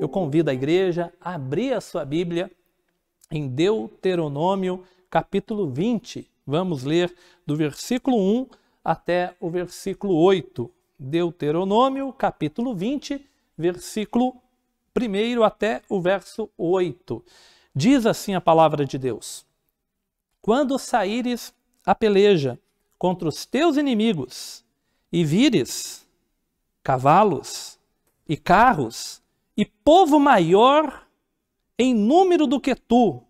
eu convido a igreja a abrir a sua Bíblia em Deuteronômio, capítulo 20. Vamos ler do versículo 1 até o versículo 8. Deuteronômio, capítulo 20, versículo 1 até o verso 8. Diz assim a palavra de Deus: Quando saíres a peleja contra os teus inimigos e vires cavalos e carros e povo maior em número do que tu,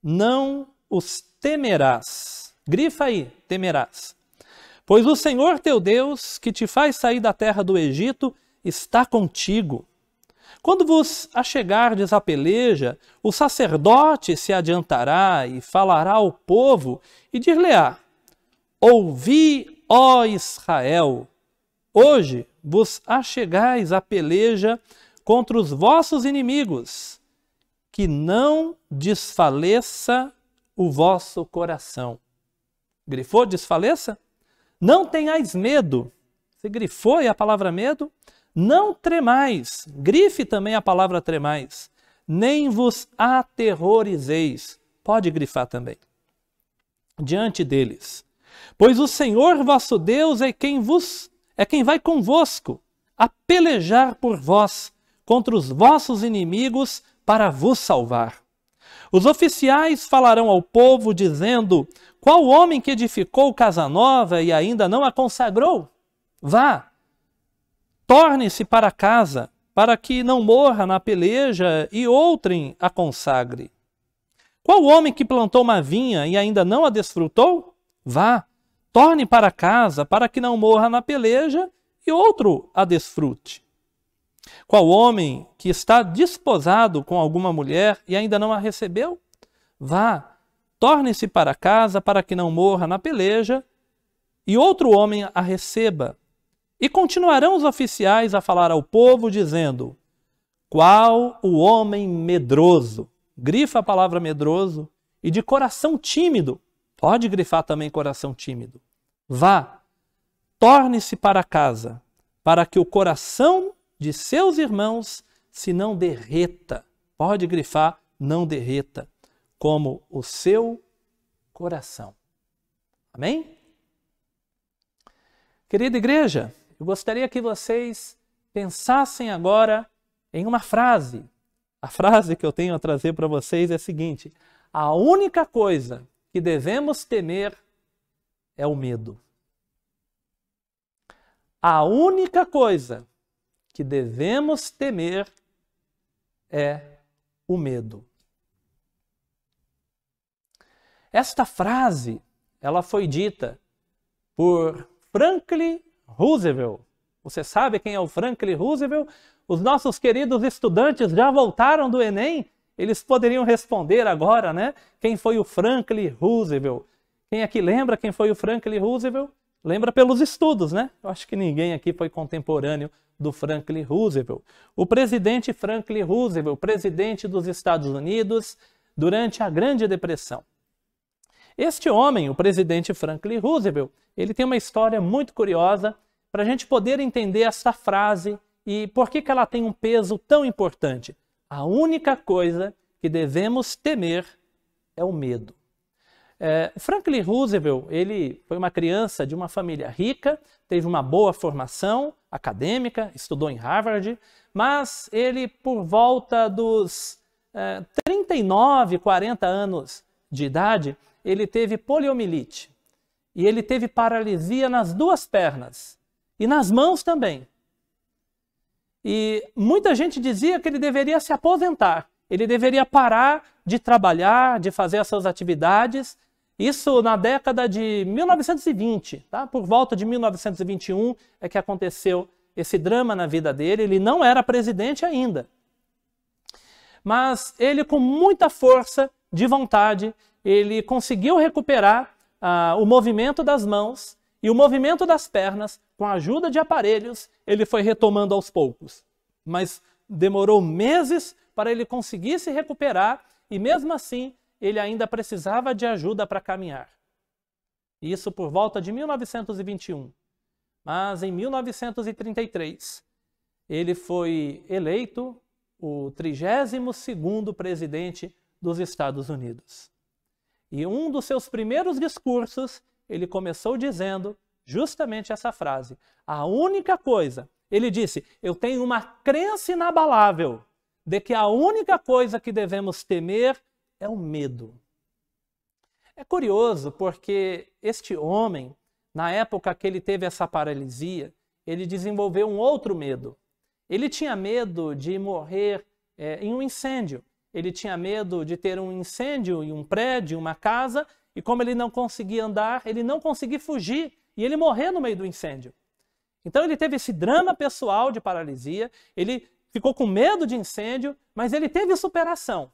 não os temerás. Grifa aí, temerás. Pois o Senhor teu Deus, que te faz sair da terra do Egito, está contigo. Quando vos achegardes à peleja, o sacerdote se adiantará e falará ao povo e dir-lhe-á: Ouvi, ó Israel, hoje vos achegais à peleja contra os vossos inimigos, que não desfaleça o vosso coração. Grifou, desfaleça? Não tenhais medo. Você grifou e é a palavra medo? Não tremais. Grife também é a palavra tremais. Nem vos aterrorizeis. Pode grifar também. Diante deles. Pois o Senhor vosso Deus é quem vos é quem vai convosco a pelejar por vós contra os vossos inimigos para vos salvar. Os oficiais falarão ao povo, dizendo: Qual homem que edificou casa nova e ainda não a consagrou? Vá, torne-se para casa, para que não morra na peleja e outrem a consagre. Qual homem que plantou uma vinha e ainda não a desfrutou? Vá, torne para casa, para que não morra na peleja e outro a desfrute. Qual homem que está desposado com alguma mulher e ainda não a recebeu? Vá, torne-se para casa para que não morra na peleja e outro homem a receba. E continuarão os oficiais a falar ao povo, dizendo: Qual o homem medroso? Grifa a palavra medroso e de coração tímido. Pode grifar também coração tímido. Vá, torne-se para casa, para que o coração de seus irmãos se não derreta. Pode grifar, não derreta, como o seu coração. Amém? Querida igreja, eu gostaria que vocês pensassem agora em uma frase. A frase que eu tenho a trazer para vocês é a seguinte: a única coisa que devemos temer é o medo. A única coisa que devemos temer é o medo. Esta frase, ela foi dita por Franklin Roosevelt. Você sabe quem é o Franklin Roosevelt? Os nossos queridos estudantes já voltaram do ENEM, eles poderiam responder agora, né? Quem foi o Franklin Roosevelt? Quem aqui é lembra quem foi o Franklin Roosevelt? lembra pelos estudos, né? Eu acho que ninguém aqui foi contemporâneo do Franklin Roosevelt. O presidente Franklin Roosevelt, presidente dos Estados Unidos durante a Grande Depressão. Este homem, o presidente Franklin Roosevelt, ele tem uma história muito curiosa para a gente poder entender essa frase e por que, que ela tem um peso tão importante. A única coisa que devemos temer é o medo. É, Franklin Roosevelt, ele foi uma criança de uma família rica, teve uma boa formação acadêmica, estudou em Harvard, mas ele, por volta dos é, 39, 40 anos de idade, ele teve poliomielite e ele teve paralisia nas duas pernas e nas mãos também. E muita gente dizia que ele deveria se aposentar, ele deveria parar de trabalhar, de fazer as suas atividades isso na década de 1920, tá? por volta de 1921 é que aconteceu esse drama na vida dele. Ele não era presidente ainda. Mas ele, com muita força de vontade, ele conseguiu recuperar ah, o movimento das mãos e o movimento das pernas, com a ajuda de aparelhos, ele foi retomando aos poucos. Mas demorou meses para ele conseguir se recuperar e, mesmo assim, ele ainda precisava de ajuda para caminhar. Isso por volta de 1921. Mas em 1933, ele foi eleito o 32º presidente dos Estados Unidos. E um dos seus primeiros discursos, ele começou dizendo justamente essa frase: "A única coisa", ele disse, "eu tenho uma crença inabalável de que a única coisa que devemos temer é o medo. É curioso porque este homem, na época que ele teve essa paralisia, ele desenvolveu um outro medo. Ele tinha medo de morrer é, em um incêndio. Ele tinha medo de ter um incêndio em um prédio, uma casa, e como ele não conseguia andar, ele não conseguia fugir e ele morrer no meio do incêndio. Então ele teve esse drama pessoal de paralisia, ele ficou com medo de incêndio, mas ele teve superação.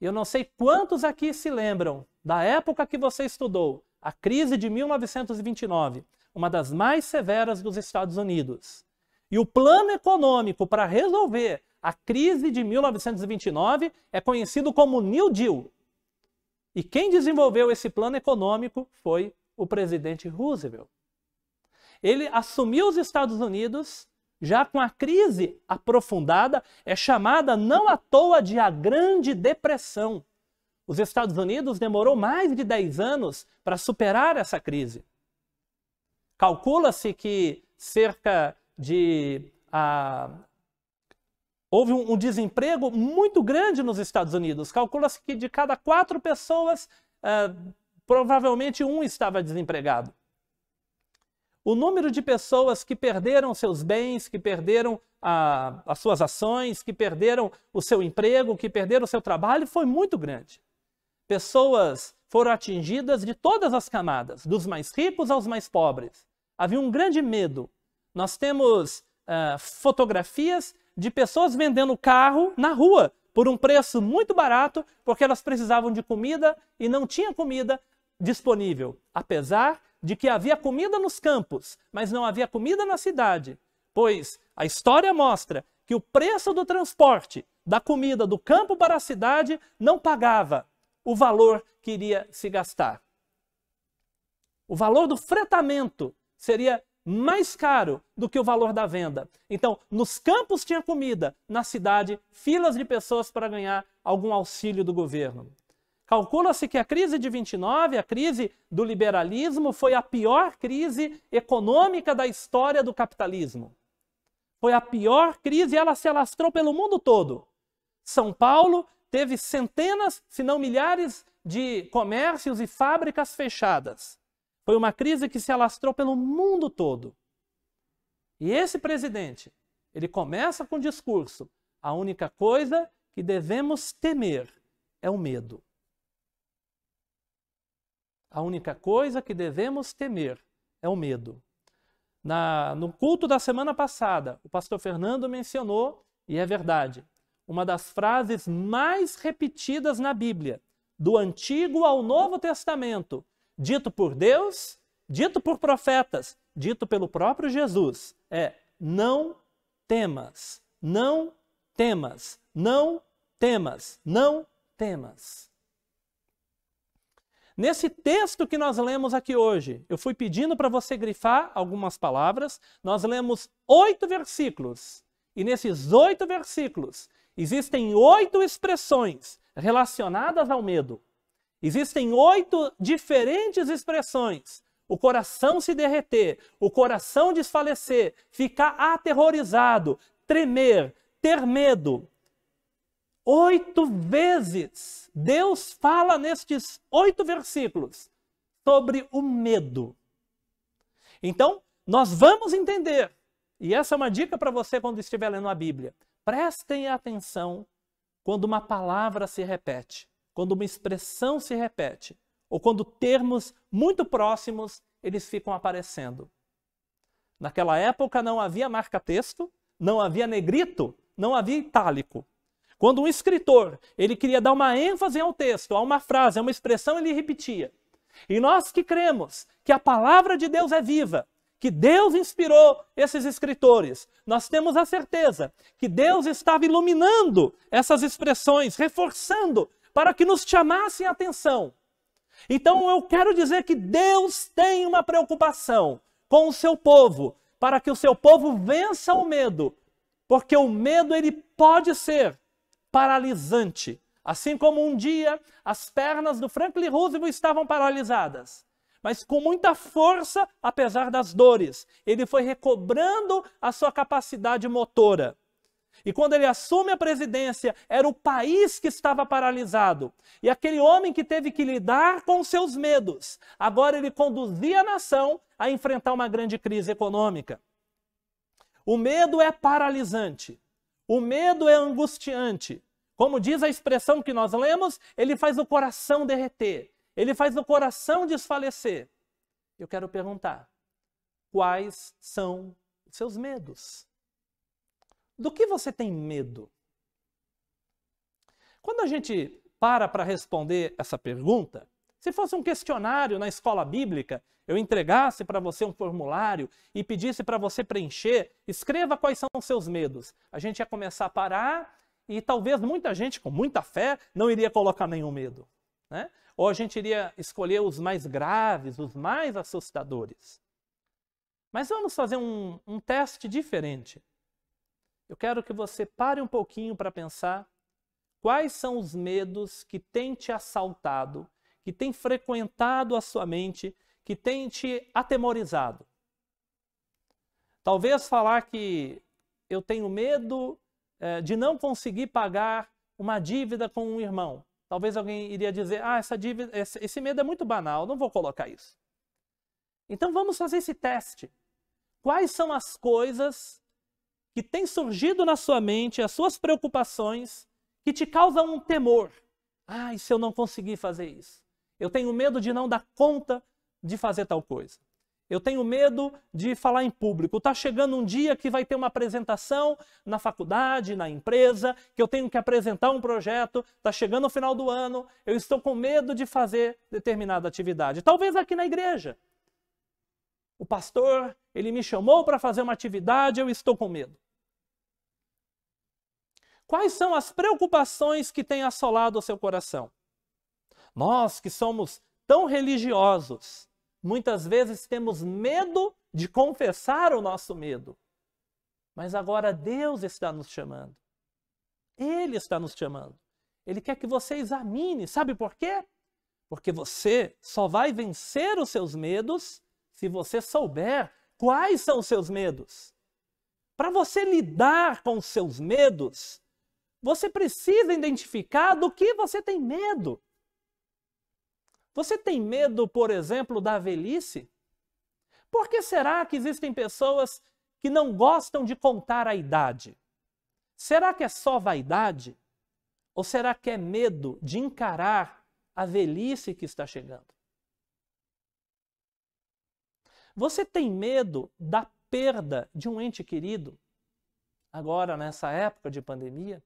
Eu não sei quantos aqui se lembram da época que você estudou, a crise de 1929, uma das mais severas dos Estados Unidos. E o plano econômico para resolver a crise de 1929 é conhecido como New Deal. E quem desenvolveu esse plano econômico foi o presidente Roosevelt. Ele assumiu os Estados Unidos já com a crise aprofundada, é chamada não à toa de a Grande Depressão. Os Estados Unidos demorou mais de 10 anos para superar essa crise. Calcula-se que cerca de. Ah, houve um, um, desemprego muito grande nos Estados Unidos. Calcula-se que de cada quatro pessoas, ah, provavelmente um estava desempregado o número de pessoas que perderam seus bens, que perderam a, as suas ações, que perderam o seu emprego, que perderam o seu trabalho, foi muito grande. Pessoas foram atingidas de todas as camadas, dos mais ricos aos mais pobres. Havia um grande medo. Nós temos uh, fotografias de pessoas vendendo carro na rua por um preço muito barato, porque elas precisavam de comida e não tinha comida disponível, apesar de que havia comida nos campos, mas não havia comida na cidade, pois a história mostra que o preço do transporte da comida do campo para a cidade não pagava o valor que iria se gastar. O valor do fretamento seria mais caro do que o valor da venda. Então, nos campos tinha comida, na cidade, filas de pessoas para ganhar algum auxílio do governo. Calcula-se que a crise de 29, a crise do liberalismo, foi a pior crise econômica da história do capitalismo. Foi a pior crise, e ela se alastrou pelo mundo todo. São Paulo teve centenas, se não milhares, de comércios e fábricas fechadas. Foi uma crise que se alastrou pelo mundo todo. E esse presidente, ele começa com o discurso: a única coisa que devemos temer é o medo. A única coisa que devemos temer é o medo. Na, no culto da semana passada, o pastor Fernando mencionou, e é verdade, uma das frases mais repetidas na Bíblia, do Antigo ao Novo Testamento, dito por Deus, dito por profetas, dito pelo próprio Jesus, é: não temas, não temas, não temas, não temas. Nesse texto que nós lemos aqui hoje, eu fui pedindo para você grifar algumas palavras, nós lemos oito versículos. E nesses oito versículos, existem oito expressões relacionadas ao medo. Existem oito diferentes expressões. O coração se derreter, o coração desfalecer, ficar aterrorizado, tremer, ter medo, Oito vezes Deus fala nestes oito versículos sobre o medo. Então, nós vamos entender, e essa é uma dica para você quando estiver lendo a Bíblia. Prestem atenção quando uma palavra se repete, quando uma expressão se repete, ou quando termos muito próximos eles ficam aparecendo. Naquela época não havia marca-texto, não havia negrito, não havia itálico. Quando um escritor, ele queria dar uma ênfase ao texto, a uma frase, a uma expressão, ele repetia. E nós que cremos que a palavra de Deus é viva, que Deus inspirou esses escritores, nós temos a certeza que Deus estava iluminando essas expressões, reforçando para que nos chamassem a atenção. Então eu quero dizer que Deus tem uma preocupação com o seu povo, para que o seu povo vença o medo, porque o medo ele pode ser paralisante. Assim como um dia as pernas do Franklin Roosevelt estavam paralisadas mas com muita força, apesar das dores. Ele foi recobrando a sua capacidade motora. E quando ele assume a presidência, era o país que estava paralisado. E aquele homem que teve que lidar com seus medos, agora ele conduzia a nação a enfrentar uma grande crise econômica. O medo é paralisante. O medo é angustiante. Como diz a expressão que nós lemos, ele faz o coração derreter, ele faz o coração desfalecer. Eu quero perguntar: quais são os seus medos? Do que você tem medo? Quando a gente para para responder essa pergunta, se fosse um questionário na escola bíblica, eu entregasse para você um formulário e pedisse para você preencher, escreva quais são os seus medos. A gente ia começar a parar e talvez muita gente com muita fé não iria colocar nenhum medo. Né? Ou a gente iria escolher os mais graves, os mais assustadores. Mas vamos fazer um, um teste diferente. Eu quero que você pare um pouquinho para pensar quais são os medos que têm te assaltado, que têm frequentado a sua mente, que têm te atemorizado. Talvez falar que eu tenho medo eh, de não conseguir pagar uma dívida com um irmão. Talvez alguém iria dizer: ah, essa dívida, esse medo é muito banal, não vou colocar isso. Então vamos fazer esse teste. Quais são as coisas que têm surgido na sua mente, as suas preocupações, que te causam um temor? Ah, e se eu não conseguir fazer isso? Eu tenho medo de não dar conta de fazer tal coisa. Eu tenho medo de falar em público. Está chegando um dia que vai ter uma apresentação na faculdade, na empresa, que eu tenho que apresentar um projeto. Está chegando o final do ano, eu estou com medo de fazer determinada atividade. Talvez aqui na igreja. O pastor, ele me chamou para fazer uma atividade, eu estou com medo. Quais são as preocupações que têm assolado o seu coração? Nós que somos tão religiosos, Muitas vezes temos medo de confessar o nosso medo. Mas agora Deus está nos chamando. Ele está nos chamando. Ele quer que você examine. Sabe por quê? Porque você só vai vencer os seus medos se você souber quais são os seus medos. Para você lidar com os seus medos, você precisa identificar do que você tem medo. Você tem medo, por exemplo, da velhice? Por que será que existem pessoas que não gostam de contar a idade? Será que é só vaidade? Ou será que é medo de encarar a velhice que está chegando? Você tem medo da perda de um ente querido? Agora, nessa época de pandemia?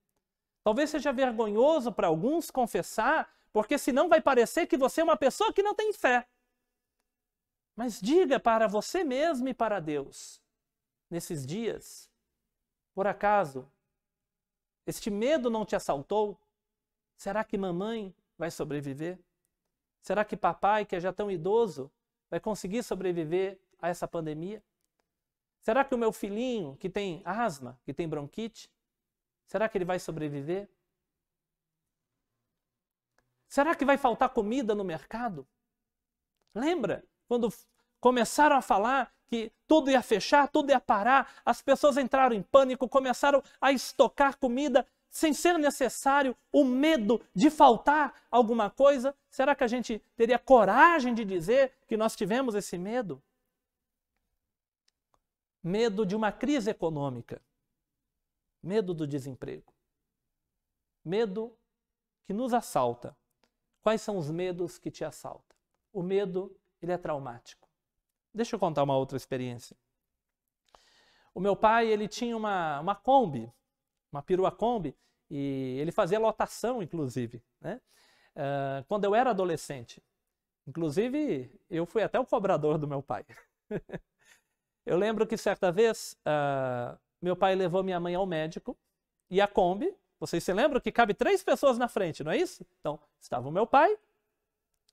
Talvez seja vergonhoso para alguns confessar porque senão vai parecer que você é uma pessoa que não tem fé. Mas diga para você mesmo e para Deus, nesses dias, por acaso, este medo não te assaltou? Será que mamãe vai sobreviver? Será que papai, que é já tão idoso, vai conseguir sobreviver a essa pandemia? Será que o meu filhinho, que tem asma, que tem bronquite, será que ele vai sobreviver? Será que vai faltar comida no mercado? Lembra quando começaram a falar que tudo ia fechar, tudo ia parar, as pessoas entraram em pânico, começaram a estocar comida sem ser necessário, o medo de faltar alguma coisa? Será que a gente teria coragem de dizer que nós tivemos esse medo? Medo de uma crise econômica, medo do desemprego, medo que nos assalta Quais são os medos que te assaltam? O medo, ele é traumático. Deixa eu contar uma outra experiência. O meu pai, ele tinha uma, uma Kombi, uma perua Kombi, e ele fazia lotação, inclusive, né? Uh, quando eu era adolescente. Inclusive, eu fui até o cobrador do meu pai. eu lembro que certa vez, uh, meu pai levou minha mãe ao médico, e a Kombi vocês se lembram que cabe três pessoas na frente, não é isso? Então, estava o meu pai,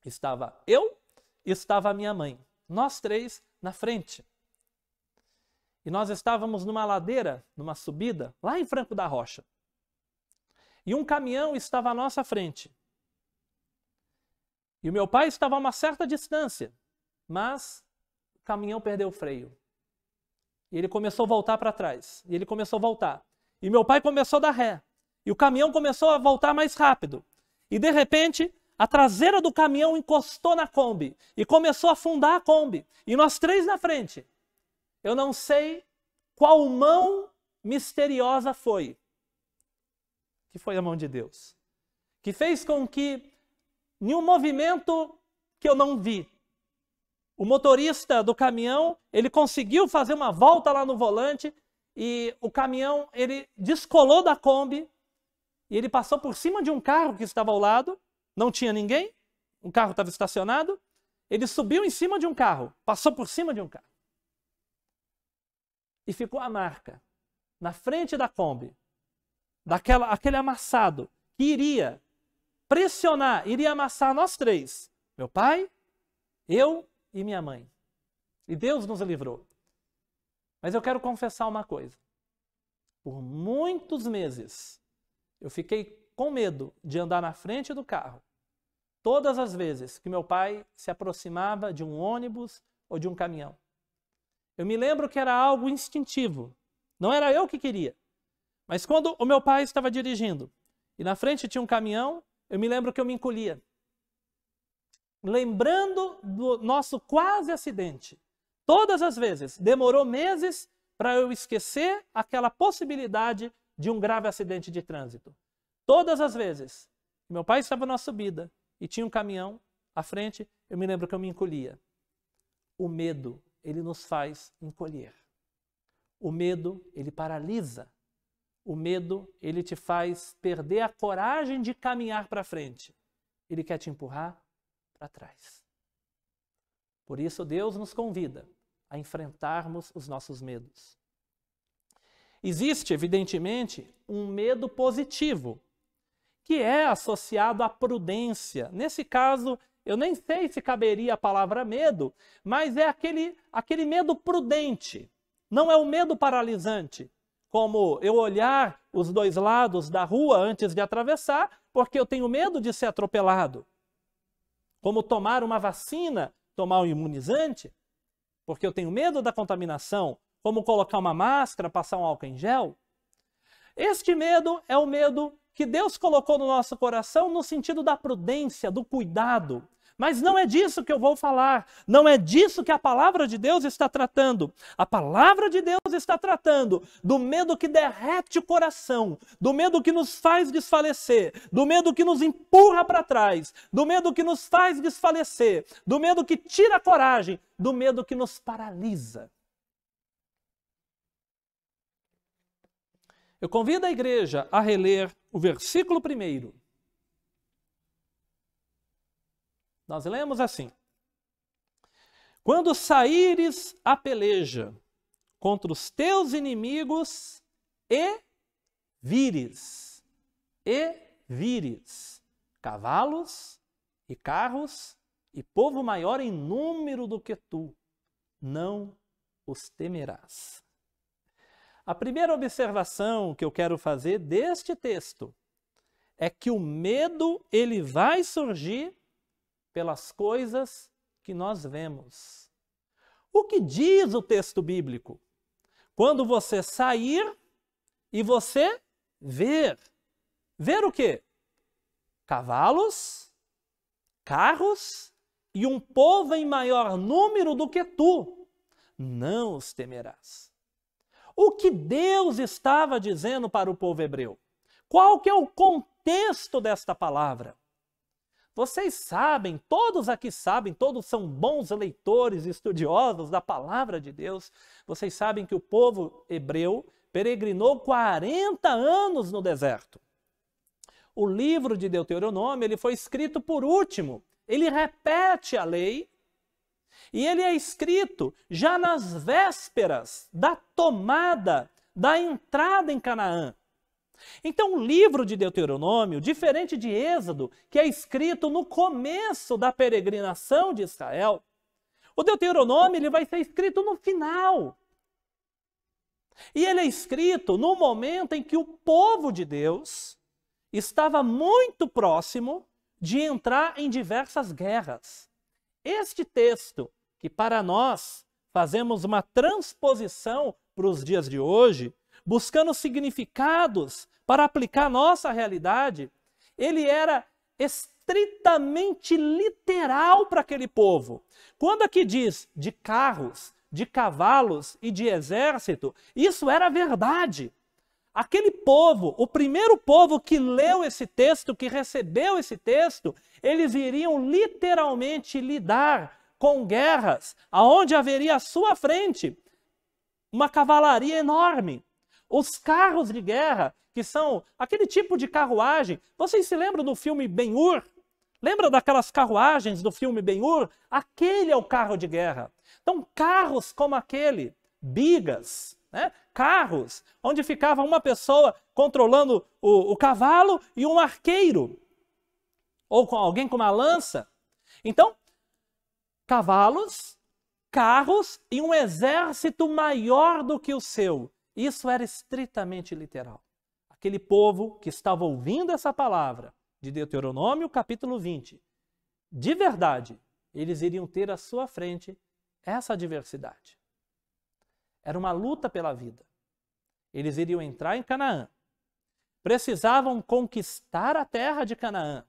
estava eu e estava a minha mãe. Nós três na frente. E nós estávamos numa ladeira, numa subida, lá em Franco da Rocha. E um caminhão estava à nossa frente. E o meu pai estava a uma certa distância, mas o caminhão perdeu o freio. E ele começou a voltar para trás. E ele começou a voltar. E meu pai começou a dar ré. E o caminhão começou a voltar mais rápido. E de repente, a traseira do caminhão encostou na Kombi e começou a afundar a Kombi. E nós três na frente. Eu não sei qual mão misteriosa foi. Que foi a mão de Deus. Que fez com que, em um movimento que eu não vi, o motorista do caminhão, ele conseguiu fazer uma volta lá no volante e o caminhão, ele descolou da Kombi e ele passou por cima de um carro que estava ao lado, não tinha ninguém, um carro estava estacionado, ele subiu em cima de um carro, passou por cima de um carro. E ficou a marca na frente da Kombi, daquela aquele amassado que iria pressionar, iria amassar nós três, meu pai, eu e minha mãe. E Deus nos livrou. Mas eu quero confessar uma coisa. Por muitos meses eu fiquei com medo de andar na frente do carro. Todas as vezes que meu pai se aproximava de um ônibus ou de um caminhão. Eu me lembro que era algo instintivo. Não era eu que queria. Mas quando o meu pai estava dirigindo e na frente tinha um caminhão, eu me lembro que eu me encolhia. Lembrando do nosso quase acidente. Todas as vezes. Demorou meses para eu esquecer aquela possibilidade de um grave acidente de trânsito. Todas as vezes meu pai estava na subida e tinha um caminhão à frente, eu me lembro que eu me encolhia. O medo, ele nos faz encolher. O medo, ele paralisa. O medo, ele te faz perder a coragem de caminhar para frente. Ele quer te empurrar para trás. Por isso, Deus nos convida a enfrentarmos os nossos medos. Existe, evidentemente, um medo positivo, que é associado à prudência. Nesse caso, eu nem sei se caberia a palavra medo, mas é aquele, aquele medo prudente. Não é o um medo paralisante, como eu olhar os dois lados da rua antes de atravessar, porque eu tenho medo de ser atropelado. Como tomar uma vacina, tomar um imunizante, porque eu tenho medo da contaminação, como colocar uma máscara, passar um álcool em gel. Este medo é o medo que Deus colocou no nosso coração no sentido da prudência, do cuidado. Mas não é disso que eu vou falar, não é disso que a palavra de Deus está tratando. A palavra de Deus está tratando do medo que derrete o coração, do medo que nos faz desfalecer, do medo que nos empurra para trás, do medo que nos faz desfalecer, do medo que tira a coragem, do medo que nos paralisa. Eu convido a igreja a reler o versículo primeiro. Nós lemos assim: Quando saíres à peleja contra os teus inimigos e vires, e vires cavalos e carros e povo maior em número do que tu, não os temerás. A primeira observação que eu quero fazer deste texto é que o medo ele vai surgir pelas coisas que nós vemos. O que diz o texto bíblico? Quando você sair e você ver. Ver o quê? Cavalos, carros e um povo em maior número do que tu. Não os temerás o que Deus estava dizendo para o povo hebreu. Qual que é o contexto desta palavra? Vocês sabem, todos aqui sabem, todos são bons leitores, estudiosos da palavra de Deus. Vocês sabem que o povo hebreu peregrinou 40 anos no deserto. O livro de Deuteronômio, ele foi escrito por último. Ele repete a lei e ele é escrito já nas vésperas da tomada, da entrada em Canaã. Então, o livro de Deuteronômio, diferente de Êxodo, que é escrito no começo da peregrinação de Israel, o Deuteronômio ele vai ser escrito no final. E ele é escrito no momento em que o povo de Deus estava muito próximo de entrar em diversas guerras. Este texto que para nós fazemos uma transposição para os dias de hoje, buscando significados para aplicar a nossa realidade, ele era estritamente literal para aquele povo. Quando aqui diz de carros, de cavalos e de exército, isso era verdade. Aquele povo, o primeiro povo que leu esse texto, que recebeu esse texto, eles iriam literalmente lidar com guerras, aonde haveria à sua frente uma cavalaria enorme. Os carros de guerra, que são aquele tipo de carruagem. Vocês se lembram do filme Ben-Hur? Lembra daquelas carruagens do filme Ben-Hur? Aquele é o carro de guerra. Então, carros como aquele, bigas, né? carros, onde ficava uma pessoa controlando o, o cavalo e um arqueiro, ou com alguém com uma lança. Então, cavalos, carros e um exército maior do que o seu. Isso era estritamente literal. Aquele povo que estava ouvindo essa palavra de Deuteronômio, capítulo 20, de verdade, eles iriam ter à sua frente essa adversidade. Era uma luta pela vida. Eles iriam entrar em Canaã. Precisavam conquistar a terra de Canaã.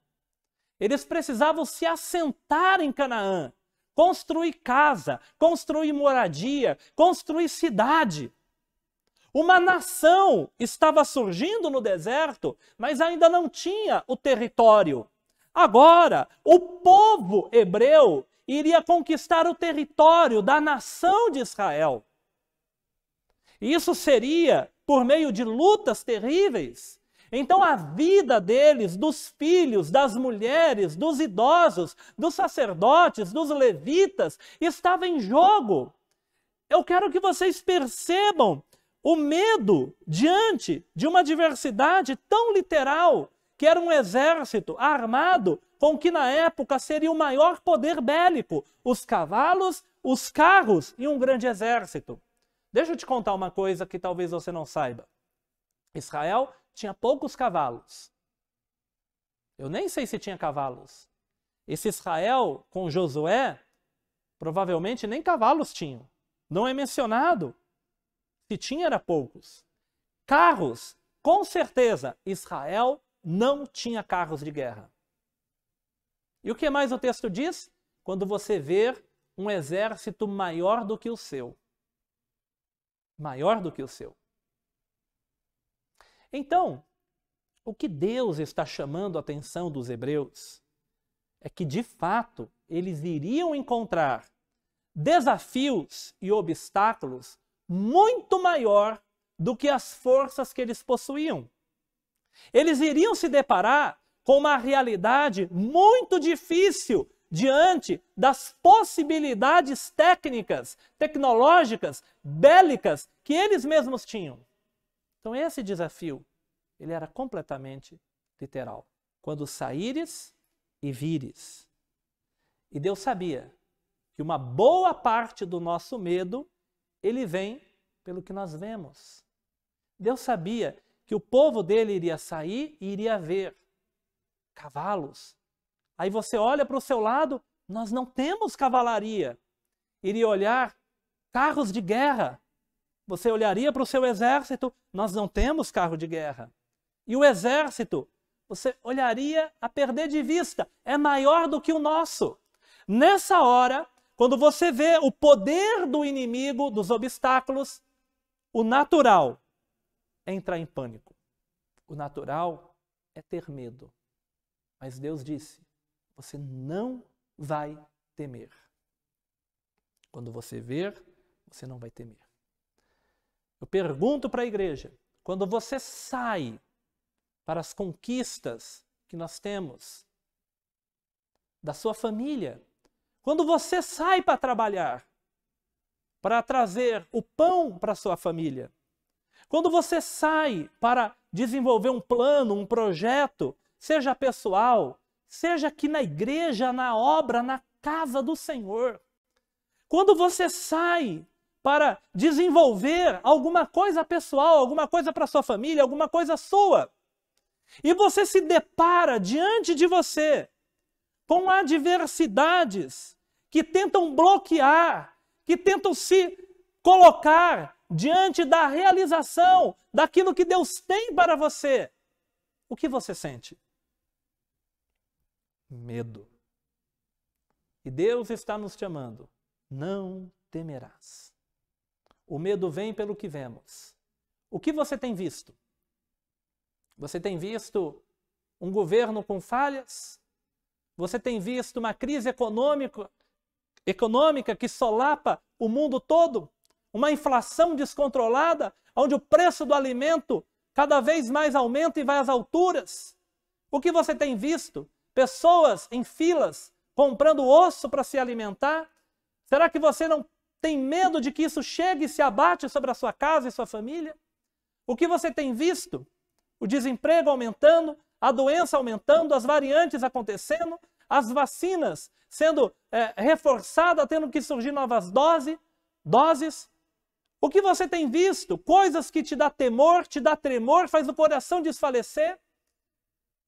Eles precisavam se assentar em Canaã construir casa, construir moradia, construir cidade. Uma nação estava surgindo no deserto, mas ainda não tinha o território. Agora, o povo hebreu iria conquistar o território da nação de Israel. E Isso seria por meio de lutas terríveis, então a vida deles, dos filhos, das mulheres, dos idosos, dos sacerdotes, dos levitas, estava em jogo. Eu quero que vocês percebam o medo diante de uma diversidade tão literal, que era um exército armado com o que na época seria o maior poder bélico, os cavalos, os carros e um grande exército. Deixa eu te contar uma coisa que talvez você não saiba. Israel tinha poucos cavalos. Eu nem sei se tinha cavalos. Esse Israel com Josué, provavelmente nem cavalos tinham. Não é mencionado. Se tinha, era poucos. Carros, com certeza, Israel não tinha carros de guerra. E o que mais o texto diz? Quando você ver um exército maior do que o seu. Maior do que o seu. Então, o que Deus está chamando a atenção dos hebreus é que, de fato, eles iriam encontrar desafios e obstáculos muito maior do que as forças que eles possuíam. Eles iriam se deparar com uma realidade muito difícil diante das possibilidades técnicas, tecnológicas, bélicas que eles mesmos tinham. Então esse desafio, ele era completamente literal. Quando saíres e vires. E Deus sabia que uma boa parte do nosso medo, ele vem pelo que nós vemos. Deus sabia que o povo dele iria sair e iria ver cavalos. Aí você olha para o seu lado, nós não temos cavalaria. Iria olhar carros de guerra, você olharia para o seu exército, nós não temos carro de guerra. E o exército, você olharia a perder de vista, é maior do que o nosso. Nessa hora, quando você vê o poder do inimigo, dos obstáculos, o natural é entrar em pânico. O natural é ter medo. Mas Deus disse: você não vai temer. Quando você ver, você não vai temer. Eu pergunto para a igreja: quando você sai para as conquistas que nós temos, da sua família, quando você sai para trabalhar, para trazer o pão para sua família, quando você sai para desenvolver um plano, um projeto, seja pessoal, seja aqui na igreja, na obra, na casa do Senhor. Quando você sai para desenvolver alguma coisa pessoal, alguma coisa para sua família, alguma coisa sua. E você se depara diante de você com adversidades que tentam bloquear, que tentam se colocar diante da realização daquilo que Deus tem para você. O que você sente? Medo. E Deus está nos chamando. Não temerás. O medo vem pelo que vemos. O que você tem visto? Você tem visto um governo com falhas? Você tem visto uma crise econômica, econômica que solapa o mundo todo? Uma inflação descontrolada, onde o preço do alimento cada vez mais aumenta e vai às alturas? O que você tem visto? Pessoas em filas comprando osso para se alimentar? Será que você não tem medo de que isso chegue e se abate sobre a sua casa e sua família? O que você tem visto? O desemprego aumentando, a doença aumentando, as variantes acontecendo, as vacinas sendo é, reforçadas, tendo que surgir novas dose, doses. O que você tem visto? Coisas que te dá temor, te dá tremor, faz o coração desfalecer.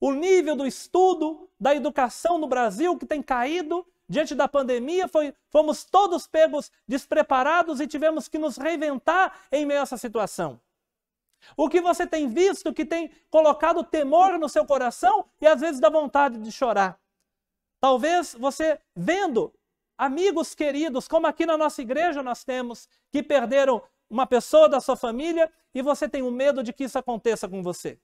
O nível do estudo, da educação no Brasil que tem caído, Diante da pandemia, foi, fomos todos pegos despreparados e tivemos que nos reinventar em meio a essa situação. O que você tem visto que tem colocado temor no seu coração e às vezes dá vontade de chorar. Talvez você vendo amigos queridos, como aqui na nossa igreja nós temos, que perderam uma pessoa da sua família e você tem o um medo de que isso aconteça com você.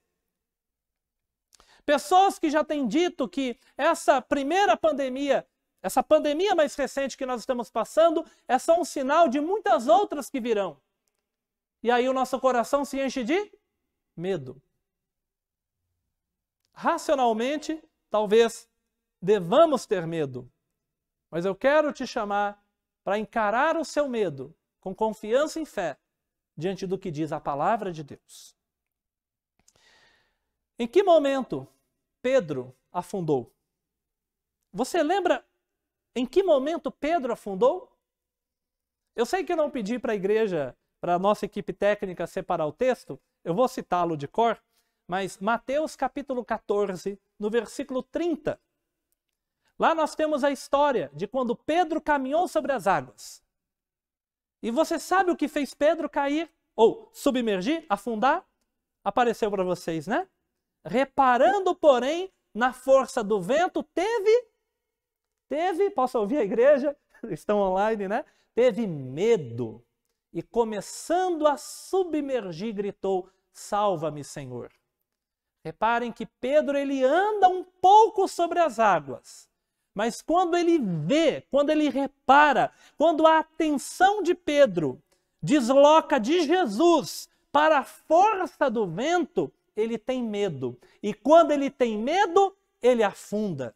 Pessoas que já têm dito que essa primeira pandemia essa pandemia mais recente que nós estamos passando é só um sinal de muitas outras que virão. E aí o nosso coração se enche de medo. Racionalmente, talvez devamos ter medo, mas eu quero te chamar para encarar o seu medo com confiança e fé diante do que diz a palavra de Deus. Em que momento Pedro afundou? Você lembra em que momento Pedro afundou? Eu sei que não pedi para a igreja, para a nossa equipe técnica separar o texto, eu vou citá-lo de cor, mas Mateus capítulo 14, no versículo 30. Lá nós temos a história de quando Pedro caminhou sobre as águas. E você sabe o que fez Pedro cair ou submergir, afundar? Apareceu para vocês, né? Reparando, porém, na força do vento, teve Teve, posso ouvir a igreja? Estão online, né? Teve medo e, começando a submergir, gritou: Salva-me, Senhor. Reparem que Pedro ele anda um pouco sobre as águas, mas quando ele vê, quando ele repara, quando a atenção de Pedro desloca de Jesus para a força do vento, ele tem medo. E quando ele tem medo, ele afunda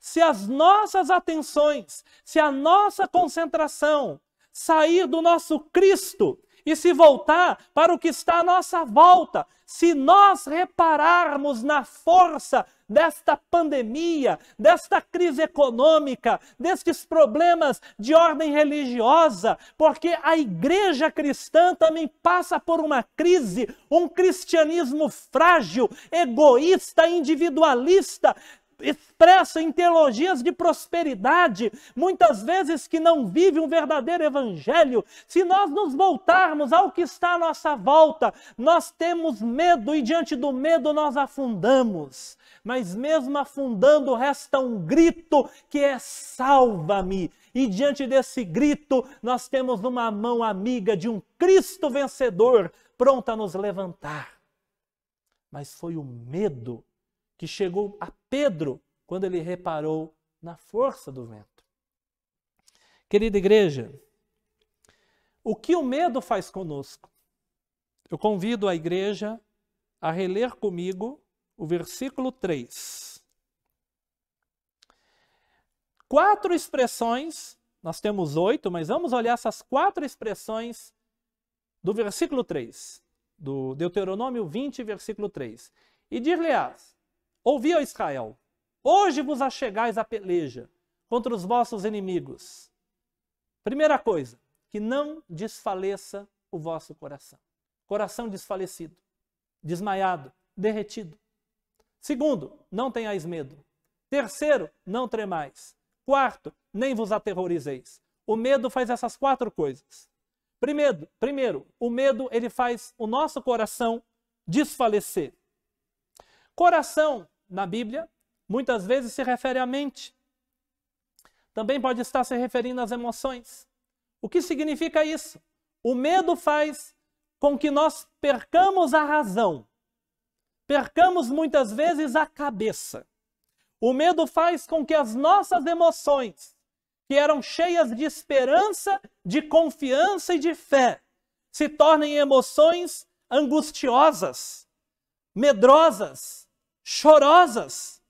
se as nossas atenções, se a nossa concentração sair do nosso Cristo e se voltar para o que está à nossa volta, se nós repararmos na força desta pandemia, desta crise econômica, destes problemas de ordem religiosa, porque a igreja cristã também passa por uma crise, um cristianismo frágil, egoísta, individualista, expressa em teologias de prosperidade, muitas vezes que não vive um verdadeiro evangelho, se nós nos voltarmos ao que está à nossa volta, nós temos medo e diante do medo nós afundamos. Mas mesmo afundando, resta um grito que é salva-me. E diante desse grito, nós temos uma mão amiga de um Cristo vencedor pronta a nos levantar. Mas foi o medo que chegou a Pedro quando ele reparou na força do vento. Querida igreja, o que o medo faz conosco? Eu convido a igreja a reler comigo o versículo 3. Quatro expressões, nós temos oito, mas vamos olhar essas quatro expressões do versículo 3, do Deuteronômio 20, versículo 3. E dir lhe Ouvi, ó Israel, hoje vos achegais à peleja contra os vossos inimigos. Primeira coisa, que não desfaleça o vosso coração. Coração desfalecido, desmaiado, derretido. Segundo, não tenhais medo. Terceiro, não tremais. Quarto, nem vos aterrorizeis. O medo faz essas quatro coisas. Primeiro, primeiro, o medo ele faz o nosso coração desfalecer. Coração, na Bíblia, muitas vezes se refere à mente. Também pode estar se referindo às emoções. O que significa isso? O medo faz com que nós percamos a razão, percamos muitas vezes a cabeça. O medo faz com que as nossas emoções, que eram cheias de esperança, de confiança e de fé, se tornem emoções angustiosas, medrosas, chorosas,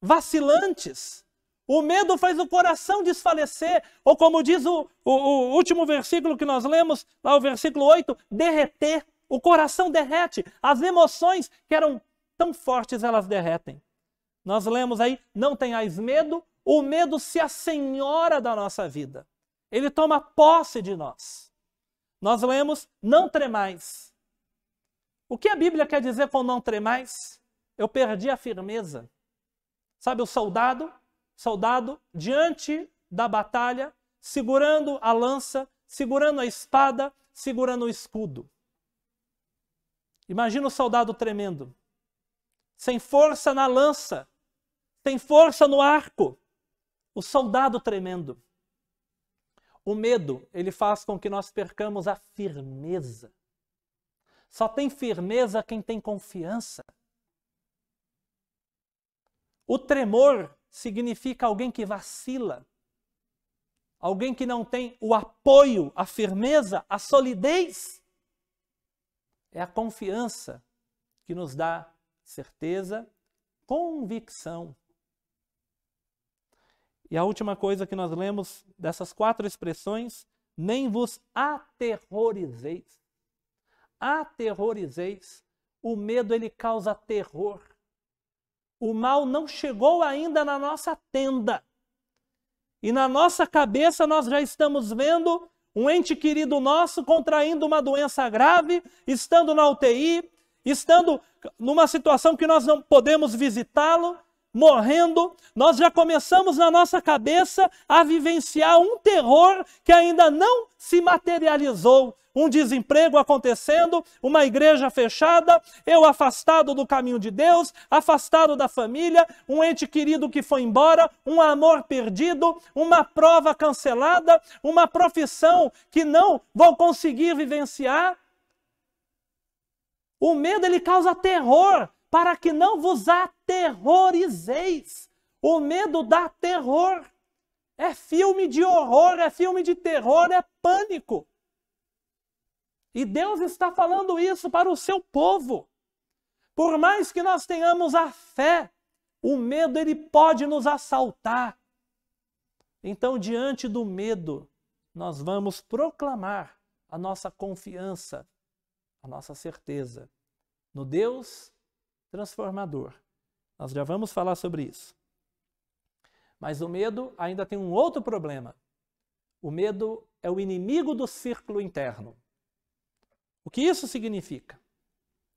vacilantes. O medo faz o coração desfalecer, ou como diz o, o, o, último versículo que nós lemos, lá o versículo 8, derreter. O coração derrete. As emoções que eram tão fortes, elas derretem. Nós lemos aí, não tenhais medo, o medo se assenhora da nossa vida. Ele toma posse de nós. Nós lemos, não tremais. O que a Bíblia quer dizer com não tremais? eu perdi a firmeza. Sabe, o soldado, soldado diante da batalha, segurando a lança, segurando a espada, segurando o escudo. Imagina o soldado tremendo, sem força na lança, sem força no arco. O soldado tremendo. O medo, ele faz com que nós percamos a firmeza. Só tem firmeza quem tem confiança. O tremor significa alguém que vacila, alguém que não tem o apoio, a firmeza, a solidez. É a confiança que nos dá certeza, convicção. E a última coisa que nós lemos dessas quatro expressões, nem vos aterrorizeis. Aterrorizeis. O medo ele causa terror. O mal não chegou ainda na nossa tenda. E na nossa cabeça nós já estamos vendo um ente querido nosso contraindo uma doença grave, estando na UTI, estando numa situação que nós não podemos visitá-lo, morrendo, nós já começamos na nossa cabeça a vivenciar um terror que ainda não se materializou. Um desemprego acontecendo, uma igreja fechada, eu afastado do caminho de Deus, afastado da família, um ente querido que foi embora, um amor perdido, uma prova cancelada, uma profissão que não vou conseguir vivenciar. O medo ele causa terror para que não vos atrapalhe aterrorizeis. O medo dá terror. É filme de horror, é filme de terror, é pânico. E Deus está falando isso para o seu povo. Por mais que nós tenhamos a fé, o medo ele pode nos assaltar. Então, diante do medo, nós vamos proclamar a nossa confiança, a nossa certeza no Deus transformador nós já vamos falar sobre isso. Mas o medo ainda tem um outro problema. O medo é o inimigo do círculo interno. O que isso significa?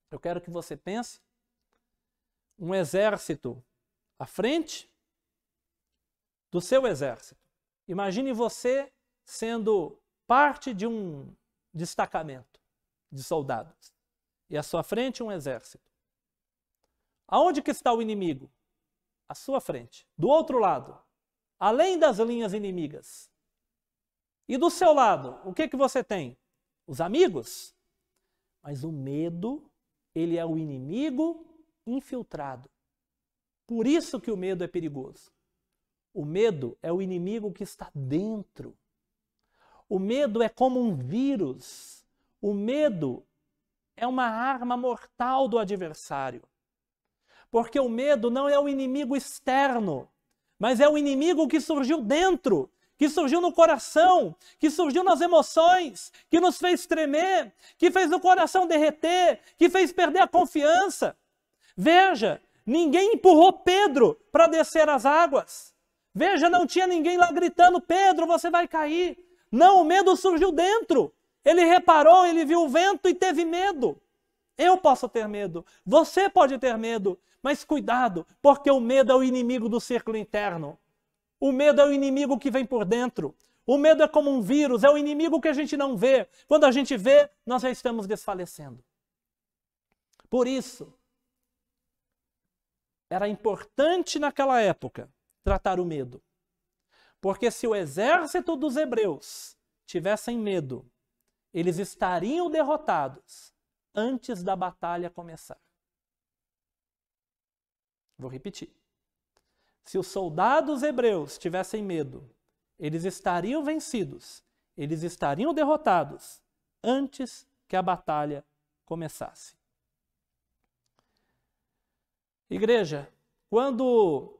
Eu quero que você pense um exército à frente do seu exército. Imagine você sendo parte de um destacamento de soldados e à sua frente um exército. Aonde que está o inimigo? À sua frente. Do outro lado, além das linhas inimigas. E do seu lado, o que que você tem? Os amigos. Mas o medo, ele é o inimigo infiltrado. Por isso que o medo é perigoso. O medo é o inimigo que está dentro. O medo é como um vírus. O medo é uma arma mortal do adversário. Porque o medo não é o inimigo externo, mas é o inimigo que surgiu dentro, que surgiu no coração, que surgiu nas emoções, que nos fez tremer, que fez o coração derreter, que fez perder a confiança. Veja, ninguém empurrou Pedro para descer as águas. Veja, não tinha ninguém lá gritando: Pedro, você vai cair. Não, o medo surgiu dentro. Ele reparou, ele viu o vento e teve medo. Eu posso ter medo, você pode ter medo, mas cuidado, porque o medo é o inimigo do círculo interno. O medo é o inimigo que vem por dentro. O medo é como um vírus, é o inimigo que a gente não vê. Quando a gente vê, nós já estamos desfalecendo. Por isso, era importante naquela época tratar o medo. Porque se o exército dos hebreus tivessem medo, eles estariam derrotados antes da batalha começar. Vou repetir. Se os soldados hebreus tivessem medo, eles estariam vencidos, eles estariam derrotados antes que a batalha começasse. Igreja, quando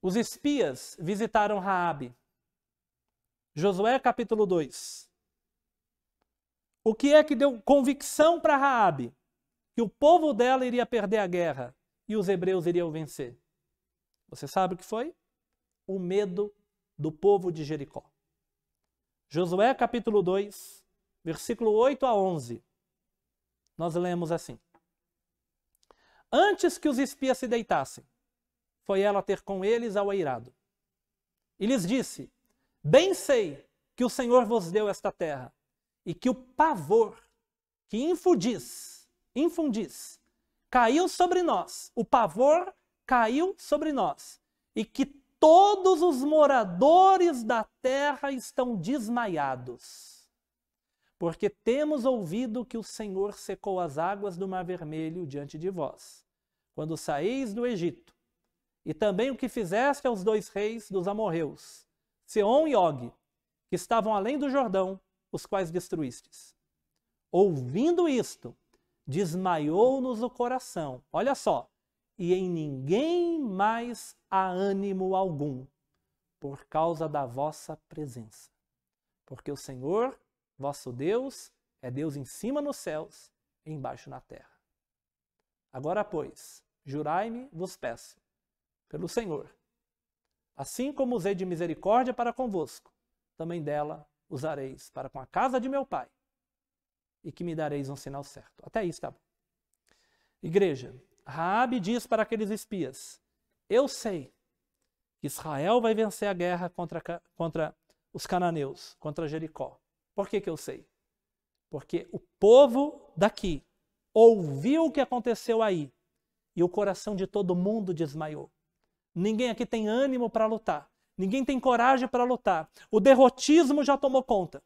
os espias visitaram Raabe, Josué capítulo 2, o que é que deu convicção para Raabe? Que o povo dela iria perder a guerra e os hebreus iriam vencer. Você sabe o que foi? O medo do povo de Jericó. Josué capítulo 2, versículo 8 a 11. Nós lemos assim: Antes que os espias se deitassem, foi ela ter com eles ao eirado. E lhes disse: Bem sei que o Senhor vos deu esta terra e que o pavor que infundis infundis caiu sobre nós, o pavor caiu sobre nós, e que todos os moradores da terra estão desmaiados, porque temos ouvido que o Senhor secou as águas do Mar Vermelho diante de vós, quando saís do Egito, e também o que fizeste aos dois reis dos amorreus, Seom e Og, que estavam além do Jordão, os quais destruístes. Ouvindo isto, desmaiou-nos o coração. Olha só, e em ninguém mais há ânimo algum, por causa da vossa presença. Porque o Senhor, vosso Deus, é Deus em cima nos céus e embaixo na terra. Agora, pois, jurai-me, vos peço, pelo Senhor, assim como usei de misericórdia para convosco, também dela usareis para com a casa de meu pai e que me dareis um sinal certo. Até isso tá bom. Igreja, Raabe diz para aqueles espias: Eu sei que Israel vai vencer a guerra contra, contra os cananeus, contra Jericó. Por que, que eu sei? Porque o povo daqui ouviu o que aconteceu aí e o coração de todo mundo desmaiou. Ninguém aqui tem ânimo para lutar. Ninguém tem coragem para lutar. O derrotismo já tomou conta.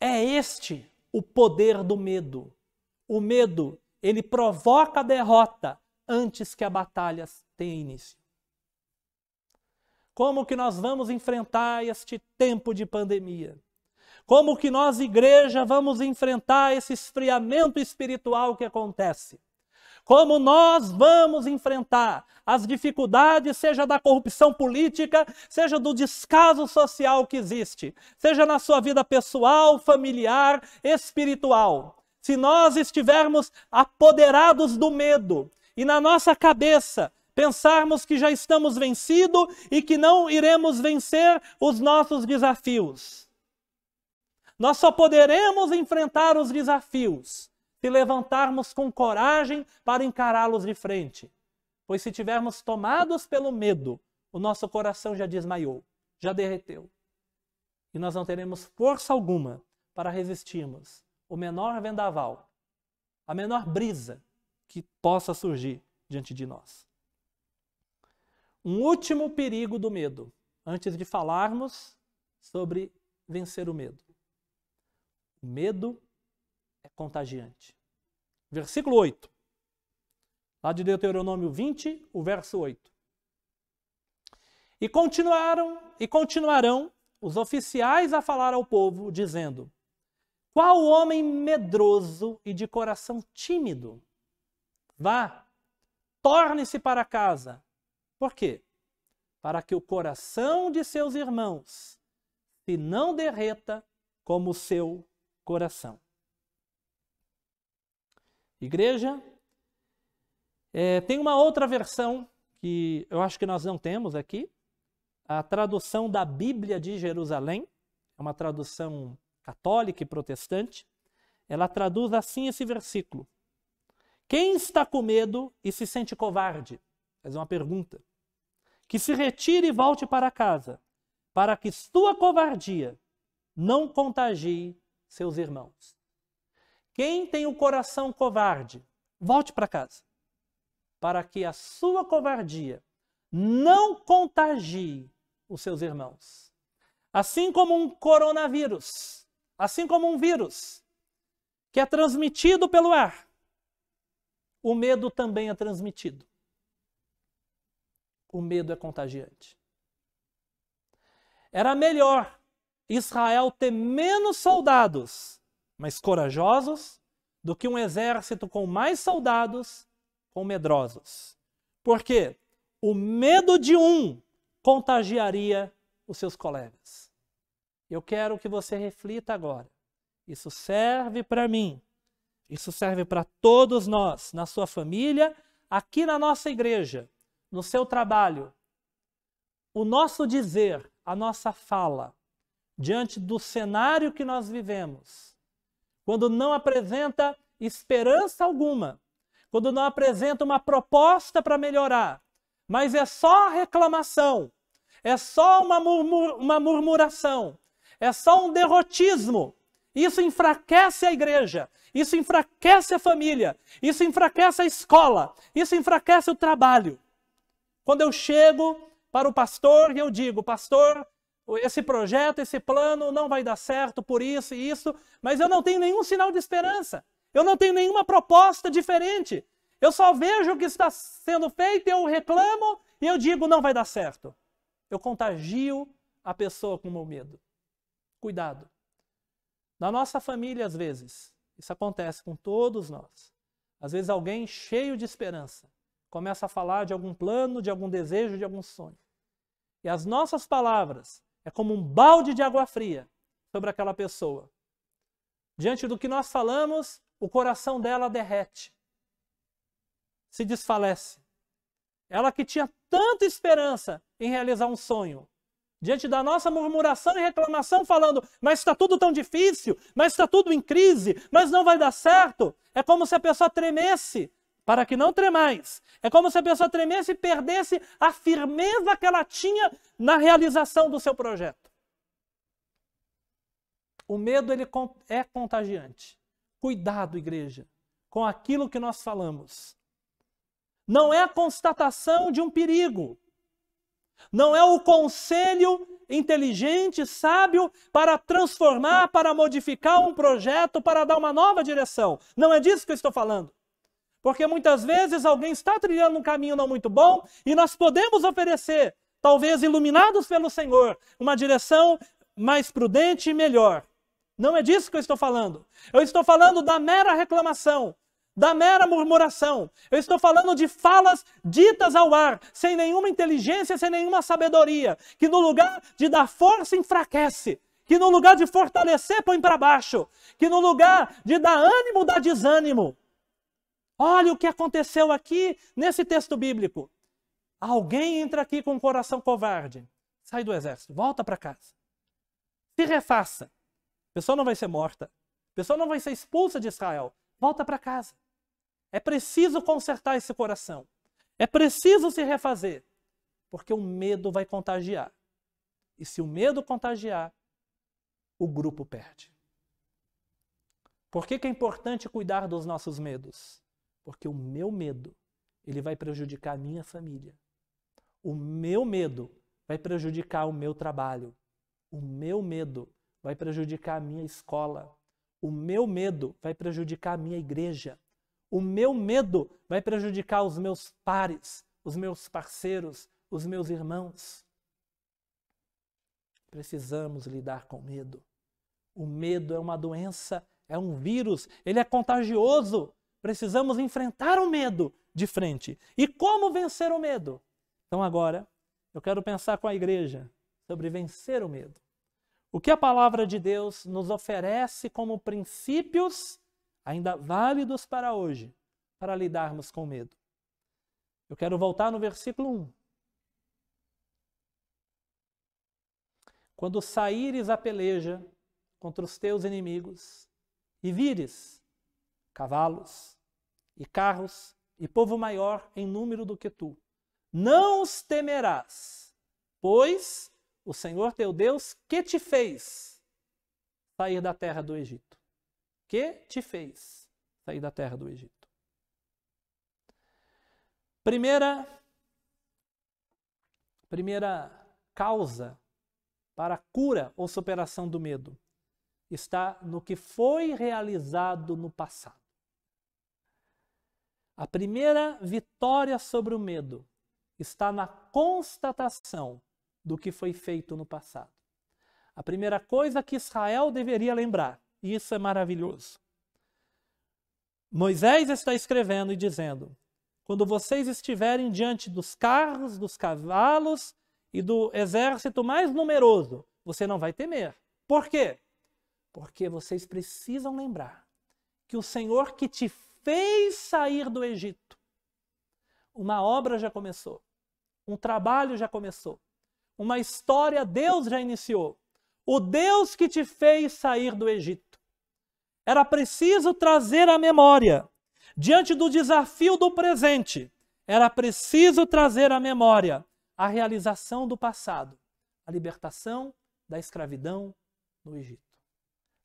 É este o poder do medo. O medo, ele provoca a derrota antes que a batalha tenha início. Como que nós vamos enfrentar este tempo de pandemia? Como que nós, igreja, vamos enfrentar esse esfriamento espiritual que acontece? como nós vamos enfrentar as dificuldades, seja da corrupção política, seja do descaso social que existe, seja na sua vida pessoal, familiar, espiritual. Se nós estivermos apoderados do medo e na nossa cabeça pensarmos que já estamos vencidos e que não iremos vencer os nossos desafios. Nós só poderemos enfrentar os desafios se levantarmos com coragem para encará-los de frente. Pois se tivermos tomados pelo medo, o nosso coração já desmaiou, já derreteu. E nós não teremos força alguma para resistirmos o menor vendaval, a menor brisa que possa surgir diante de nós. Um último perigo do medo, antes de falarmos sobre vencer o medo. O medo contagiante. Versículo 8. Lá de Deuteronômio 20, o verso 8. E continuaram e continuarão os oficiais a falar ao povo, dizendo: Qual homem medroso e de coração tímido? Vá, torne-se para casa. Por quê? Para que o coração de seus irmãos se não derreta como o seu coração. Igreja, é, tem uma outra versão que eu acho que nós não temos aqui, a tradução da Bíblia de Jerusalém, é uma tradução católica e protestante. Ela traduz assim esse versículo: Quem está com medo e se sente covarde? faz é uma pergunta. Que se retire e volte para casa, para que sua covardia não contagie seus irmãos. Quem tem o coração covarde, volte para casa, para que a sua covardia não contagie os seus irmãos. Assim como um coronavírus, assim como um vírus que é transmitido pelo ar, o medo também é transmitido. O medo é contagiante. Era melhor Israel ter menos soldados mais corajosos, do que um exército com mais soldados, com medrosos. Porque o medo de um contagiaria os seus colegas. Eu quero que você reflita agora. Isso serve para mim. Isso serve para todos nós, na sua família, aqui na nossa igreja, no seu trabalho. O nosso dizer, a nossa fala, diante do cenário que nós vivemos, quando não apresenta esperança alguma, quando não apresenta uma proposta para melhorar, mas é só reclamação, é só uma, murmur, uma murmuração, é só um derrotismo. Isso enfraquece a igreja, isso enfraquece a família, isso enfraquece a escola, isso enfraquece o trabalho. Quando eu chego para o pastor e eu digo, pastor, esse projeto, esse plano não vai dar certo por isso e isso, mas eu não tenho nenhum sinal de esperança. Eu não tenho nenhuma proposta diferente. Eu só vejo o que está sendo feito, eu reclamo e eu digo não vai dar certo. Eu contagio a pessoa com o meu medo. Cuidado. Na nossa família, às vezes, isso acontece com todos nós. Às vezes alguém cheio de esperança começa a falar de algum plano, de algum desejo, de algum sonho. E as nossas palavras é como um balde de água fria sobre aquela pessoa. Diante do que nós falamos, o coração dela derrete, se desfalece. Ela que tinha tanta esperança em realizar um sonho, diante da nossa murmuração e reclamação, falando: mas está tudo tão difícil, mas está tudo em crise, mas não vai dar certo. É como se a pessoa tremesse para que não tremais. É como se a pessoa tremesse e perdesse a firmeza que ela tinha na realização do seu projeto. O medo ele é contagiante. Cuidado, igreja, com aquilo que nós falamos. Não é a constatação de um perigo. Não é o conselho inteligente, sábio, para transformar, para modificar um projeto, para dar uma nova direção. Não é disso que eu estou falando. Porque muitas vezes alguém está trilhando um caminho não muito bom e nós podemos oferecer, talvez iluminados pelo Senhor, uma direção mais prudente e melhor. Não é disso que eu estou falando. Eu estou falando da mera reclamação, da mera murmuração. Eu estou falando de falas ditas ao ar, sem nenhuma inteligência, sem nenhuma sabedoria, que no lugar de dar força enfraquece, que no lugar de fortalecer põe para baixo, que no lugar de dar ânimo dá desânimo. Olha o que aconteceu aqui nesse texto bíblico. Alguém entra aqui com um coração covarde, sai do exército, volta para casa. Se refaça. A pessoa não vai ser morta. A pessoa não vai ser expulsa de Israel. Volta para casa. É preciso consertar esse coração. É preciso se refazer. Porque o medo vai contagiar. E se o medo contagiar, o grupo perde. Por que, que é importante cuidar dos nossos medos? Porque o meu medo, ele vai prejudicar a minha família. O meu medo vai prejudicar o meu trabalho. O meu medo vai prejudicar a minha escola. O meu medo vai prejudicar a minha igreja. O meu medo vai prejudicar os meus pares, os meus parceiros, os meus irmãos. Precisamos lidar com medo. O medo é uma doença, é um vírus, ele é contagioso. Precisamos enfrentar o medo de frente. E como vencer o medo? Então, agora, eu quero pensar com a igreja sobre vencer o medo. O que a palavra de Deus nos oferece como princípios ainda válidos para hoje, para lidarmos com o medo. Eu quero voltar no versículo 1. Quando saíres à peleja contra os teus inimigos e vires cavalos, e carros, e povo maior em número do que tu. Não os temerás, pois o Senhor teu Deus que te fez sair da terra do Egito. Que te fez sair da terra do Egito. Primeira primeira causa para a cura ou superação do medo está no que foi realizado no passado. A primeira vitória sobre o medo está na constatação do que foi feito no passado. A primeira coisa que Israel deveria lembrar, e isso é maravilhoso. Moisés está escrevendo e dizendo: quando vocês estiverem diante dos carros, dos cavalos e do exército mais numeroso, você não vai temer. Por quê? Porque vocês precisam lembrar que o Senhor que te fez sair do Egito. Uma obra já começou, um trabalho já começou, uma história Deus já iniciou. O Deus que te fez sair do Egito. Era preciso trazer a memória. Diante do desafio do presente, era preciso trazer a memória a realização do passado, a libertação da escravidão no Egito.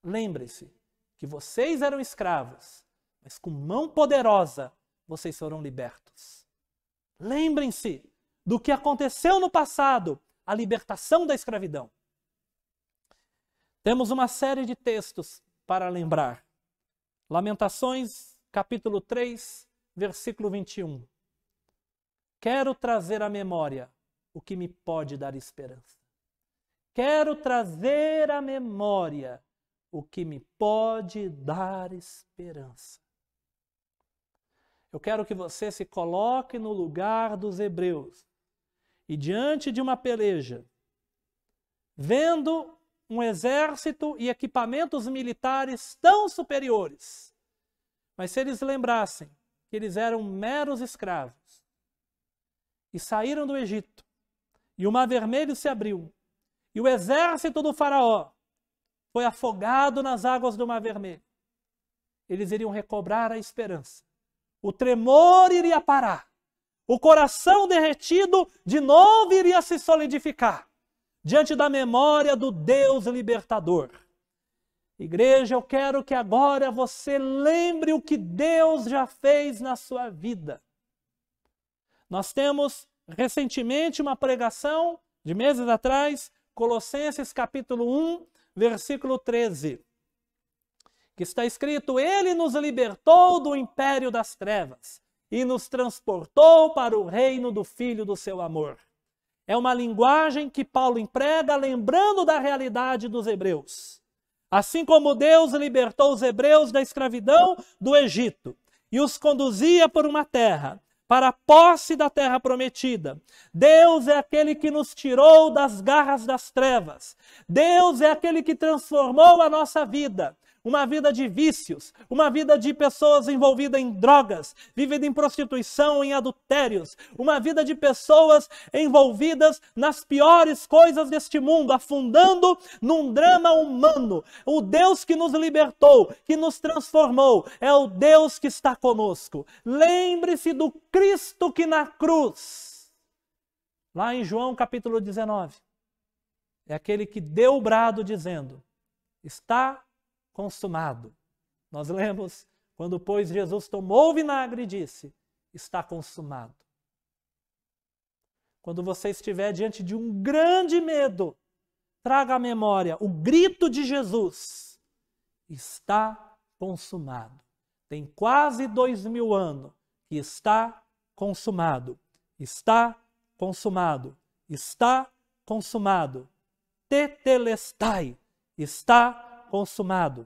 Lembre-se que vocês eram escravos, mas com mão poderosa vocês foram libertos. Lembrem-se do que aconteceu no passado, a libertação da escravidão. Temos uma série de textos para lembrar. Lamentações, capítulo 3, versículo 21. Quero trazer à memória o que me pode dar esperança. Quero trazer à memória o que me pode dar esperança. Eu quero que você se coloque no lugar dos hebreus e diante de uma peleja, vendo um exército e equipamentos militares tão superiores. Mas se eles lembrassem que eles eram meros escravos e saíram do Egito, e o mar vermelho se abriu, e o exército do Faraó foi afogado nas águas do mar vermelho, eles iriam recobrar a esperança o tremor iria parar, o coração derretido de novo iria se solidificar diante da memória do Deus libertador. Igreja, eu quero que agora você lembre o que Deus já fez na sua vida. Nós temos recentemente uma pregação, de meses atrás, Colossenses capítulo 1, versículo 13 que está escrito: Ele nos libertou do império das trevas e nos transportou para o reino do Filho do seu amor. É uma linguagem que Paulo emprega lembrando da realidade dos hebreus. Assim como Deus libertou os hebreus da escravidão do Egito e os conduzia por uma terra, para a posse da terra prometida. Deus é aquele que nos tirou das garras das trevas. Deus é aquele que transformou a nossa vida uma vida de vícios, uma vida de pessoas envolvidas em drogas, vivida em prostituição, em adultérios, uma vida de pessoas envolvidas nas piores coisas deste mundo, afundando num drama humano. O Deus que nos libertou, que nos transformou, é o Deus que está conosco. Lembre-se do Cristo que na cruz, lá em João capítulo 19, é aquele que deu o brado dizendo: Está consumado. Nós lemos quando, pois, Jesus tomou o vinagre e disse: Está consumado. Quando você estiver diante de um grande medo, traga à memória o grito de Jesus: Está consumado. Tem quase dois mil anos que está consumado. Está consumado. Está consumado. Tetelestai. Está consumado consumado.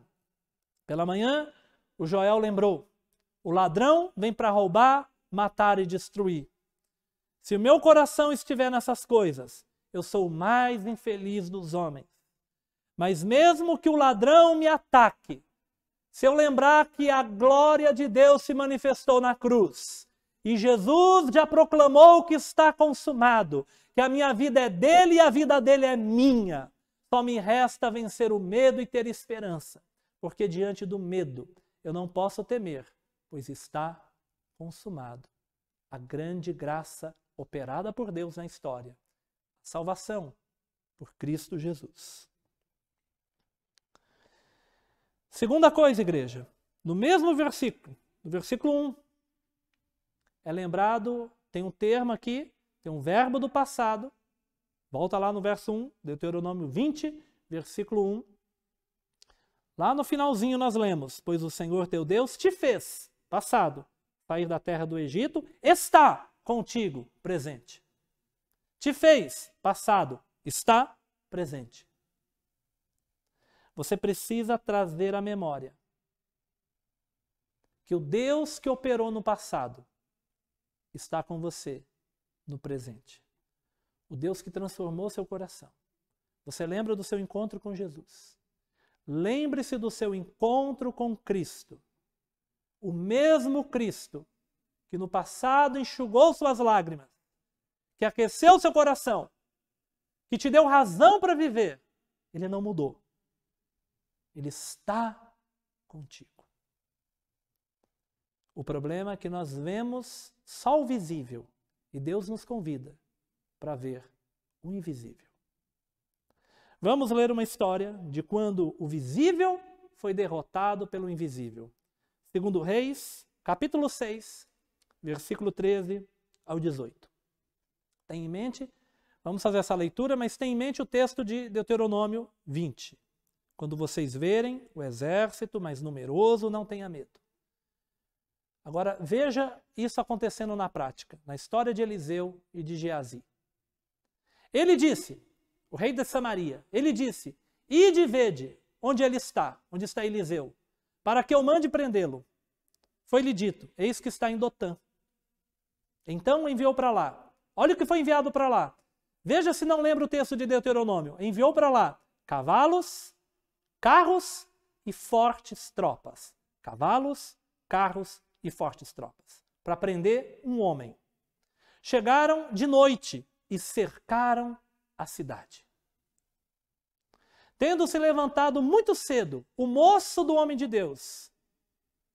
Pela manhã, o Joel lembrou: o ladrão vem para roubar, matar e destruir. Se o meu coração estiver nessas coisas, eu sou o mais infeliz dos homens. Mas mesmo que o ladrão me ataque, se eu lembrar que a glória de Deus se manifestou na cruz e Jesus já proclamou que está consumado, que a minha vida é dele e a vida dele é minha, só me resta vencer o medo e ter esperança, porque diante do medo eu não posso temer, pois está consumado. A grande graça operada por Deus na história, salvação por Cristo Jesus. Segunda coisa, igreja, no mesmo versículo, no versículo 1, é lembrado, tem um termo aqui, tem um verbo do passado Volta lá no verso 1, Deuteronômio 20, versículo 1. Lá no finalzinho nós lemos: Pois o Senhor teu Deus te fez, passado, sair da terra do Egito, está contigo, presente. Te fez, passado, está presente. Você precisa trazer à memória que o Deus que operou no passado está com você no presente o Deus que transformou seu coração. Você lembra do seu encontro com Jesus. Lembre-se do seu encontro com Cristo. O mesmo Cristo que no passado enxugou suas lágrimas, que aqueceu seu coração, que te deu razão para viver, ele não mudou. Ele está contigo. O problema é que nós vemos só o visível e Deus nos convida para ver o invisível. Vamos ler uma história de quando o visível foi derrotado pelo invisível. Segundo Reis, capítulo 6, versículo 13 ao 18. Tem em mente? Vamos fazer essa leitura, mas tem em mente o texto de Deuteronômio 20. Quando vocês verem o exército mais numeroso, não tenha medo. Agora, veja isso acontecendo na prática, na história de Eliseu e de Geazi. Ele disse, o rei de Samaria, ele disse: Ide e vede onde ele está, onde está Eliseu, para que eu mande prendê-lo. Foi-lhe dito: Eis que está em Dotã. Então enviou para lá. Olha o que foi enviado para lá. Veja se não lembra o texto de Deuteronômio. Enviou para lá cavalos, carros e fortes tropas. Cavalos, carros e fortes tropas. Para prender um homem. Chegaram de noite e cercaram a cidade. Tendo se levantado muito cedo, o moço do homem de Deus,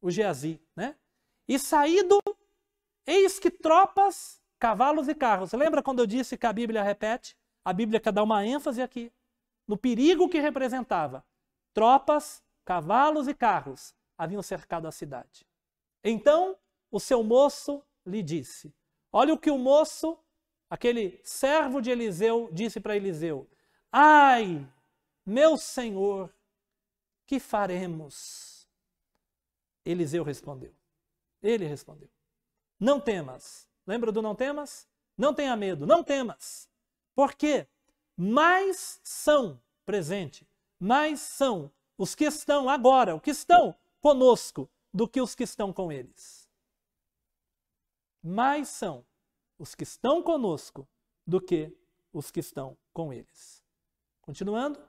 o Geazi, né? E saído, eis que tropas, cavalos e carros. Lembra quando eu disse que a Bíblia repete? A Bíblia quer dar uma ênfase aqui no perigo que representava. Tropas, cavalos e carros haviam cercado a cidade. Então o seu moço lhe disse: Olha o que o moço Aquele servo de Eliseu disse para Eliseu: Ai, meu senhor, que faremos? Eliseu respondeu. Ele respondeu: Não temas. Lembra do não temas? Não tenha medo, não temas. Porque mais são presente, mais são os que estão agora, os que estão conosco, do que os que estão com eles. Mais são os que estão conosco do que os que estão com eles. Continuando,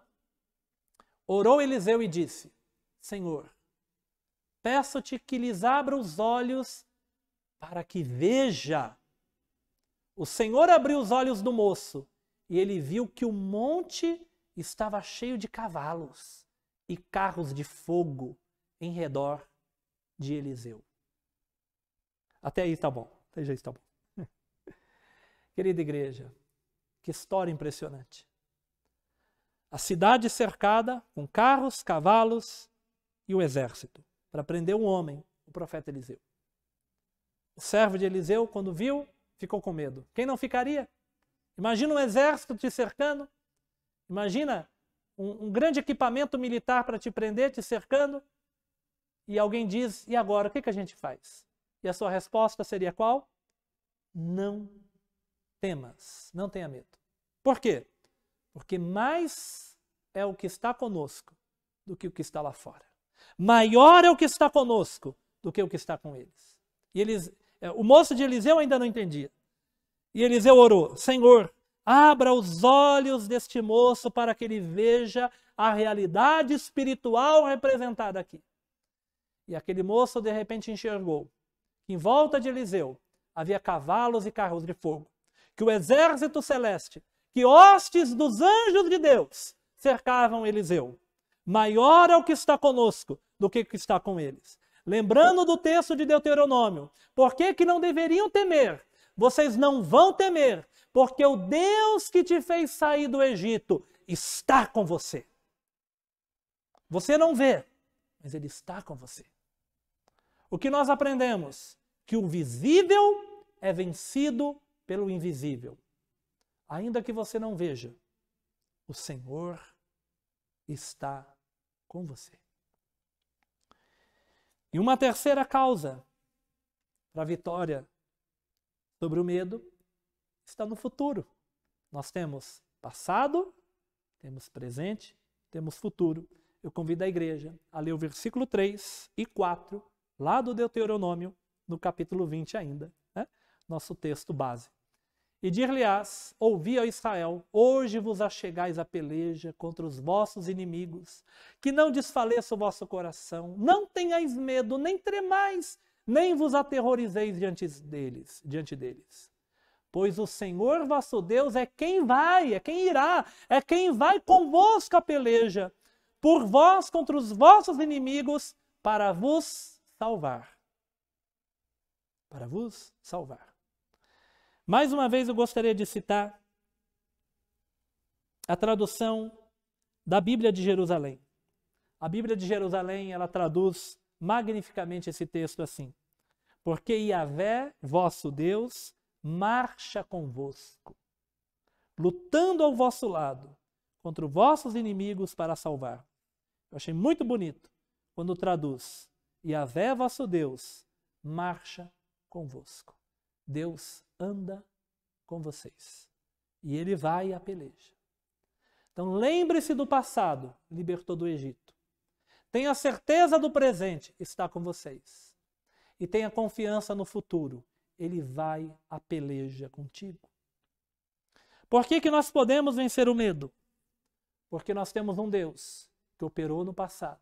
orou Eliseu e disse: Senhor, peço-te que lhes abra os olhos para que veja. O Senhor abriu os olhos do moço e ele viu que o monte estava cheio de cavalos e carros de fogo em redor de Eliseu. Até aí está bom, até já está bom. Querida igreja, que história impressionante. A cidade cercada com carros, cavalos e o exército para prender um homem, o profeta Eliseu. O servo de Eliseu, quando viu, ficou com medo. Quem não ficaria? Imagina um exército te cercando. Imagina um, um grande equipamento militar para te prender, te cercando. E alguém diz: e agora? O que, que a gente faz? E a sua resposta seria qual? Não temas, não tenha medo. Por quê? Porque mais é o que está conosco do que o que está lá fora. Maior é o que está conosco do que o que está com eles. E eles, é, o moço de Eliseu ainda não entendia. E Eliseu orou: Senhor, abra os olhos deste moço para que ele veja a realidade espiritual representada aqui. E aquele moço de repente enxergou que em volta de Eliseu havia cavalos e carros de fogo que o exército celeste, que hostes dos anjos de Deus cercavam Eliseu. Maior é o que está conosco do que o que está com eles. Lembrando do texto de Deuteronômio, por que, que não deveriam temer? Vocês não vão temer, porque o Deus que te fez sair do Egito está com você. Você não vê, mas ele está com você. O que nós aprendemos? Que o visível é vencido pelo invisível. Ainda que você não veja, o Senhor está com você. E uma terceira causa para a vitória sobre o medo está no futuro. Nós temos passado, temos presente, temos futuro. Eu convido a igreja a ler o versículo 3 e 4, lá do Deuteronômio, no capítulo 20 ainda, né? nosso texto base e dir-lhe-ás: Ouvi, ao Israel, hoje vos achegais a peleja contra os vossos inimigos, que não desfaleça o vosso coração, não tenhais medo, nem tremais, nem vos aterrorizeis diante deles, diante deles. Pois o Senhor vosso Deus é quem vai, é quem irá, é quem vai convosco a peleja, por vós contra os vossos inimigos, para vos salvar. Para vos salvar. Mais uma vez eu gostaria de citar a tradução da Bíblia de Jerusalém. A Bíblia de Jerusalém, ela traduz magnificamente esse texto assim: Porque Yahvé, vosso Deus, marcha convosco, lutando ao vosso lado contra os vossos inimigos para salvar. Eu achei muito bonito quando traduz: Yahvé, vosso Deus, marcha convosco. Deus anda com vocês. E ele vai à peleja. Então lembre-se do passado, libertou do Egito. Tenha certeza do presente, está com vocês. E tenha confiança no futuro, ele vai à peleja contigo. Por que, que nós podemos vencer o medo? Porque nós temos um Deus que operou no passado,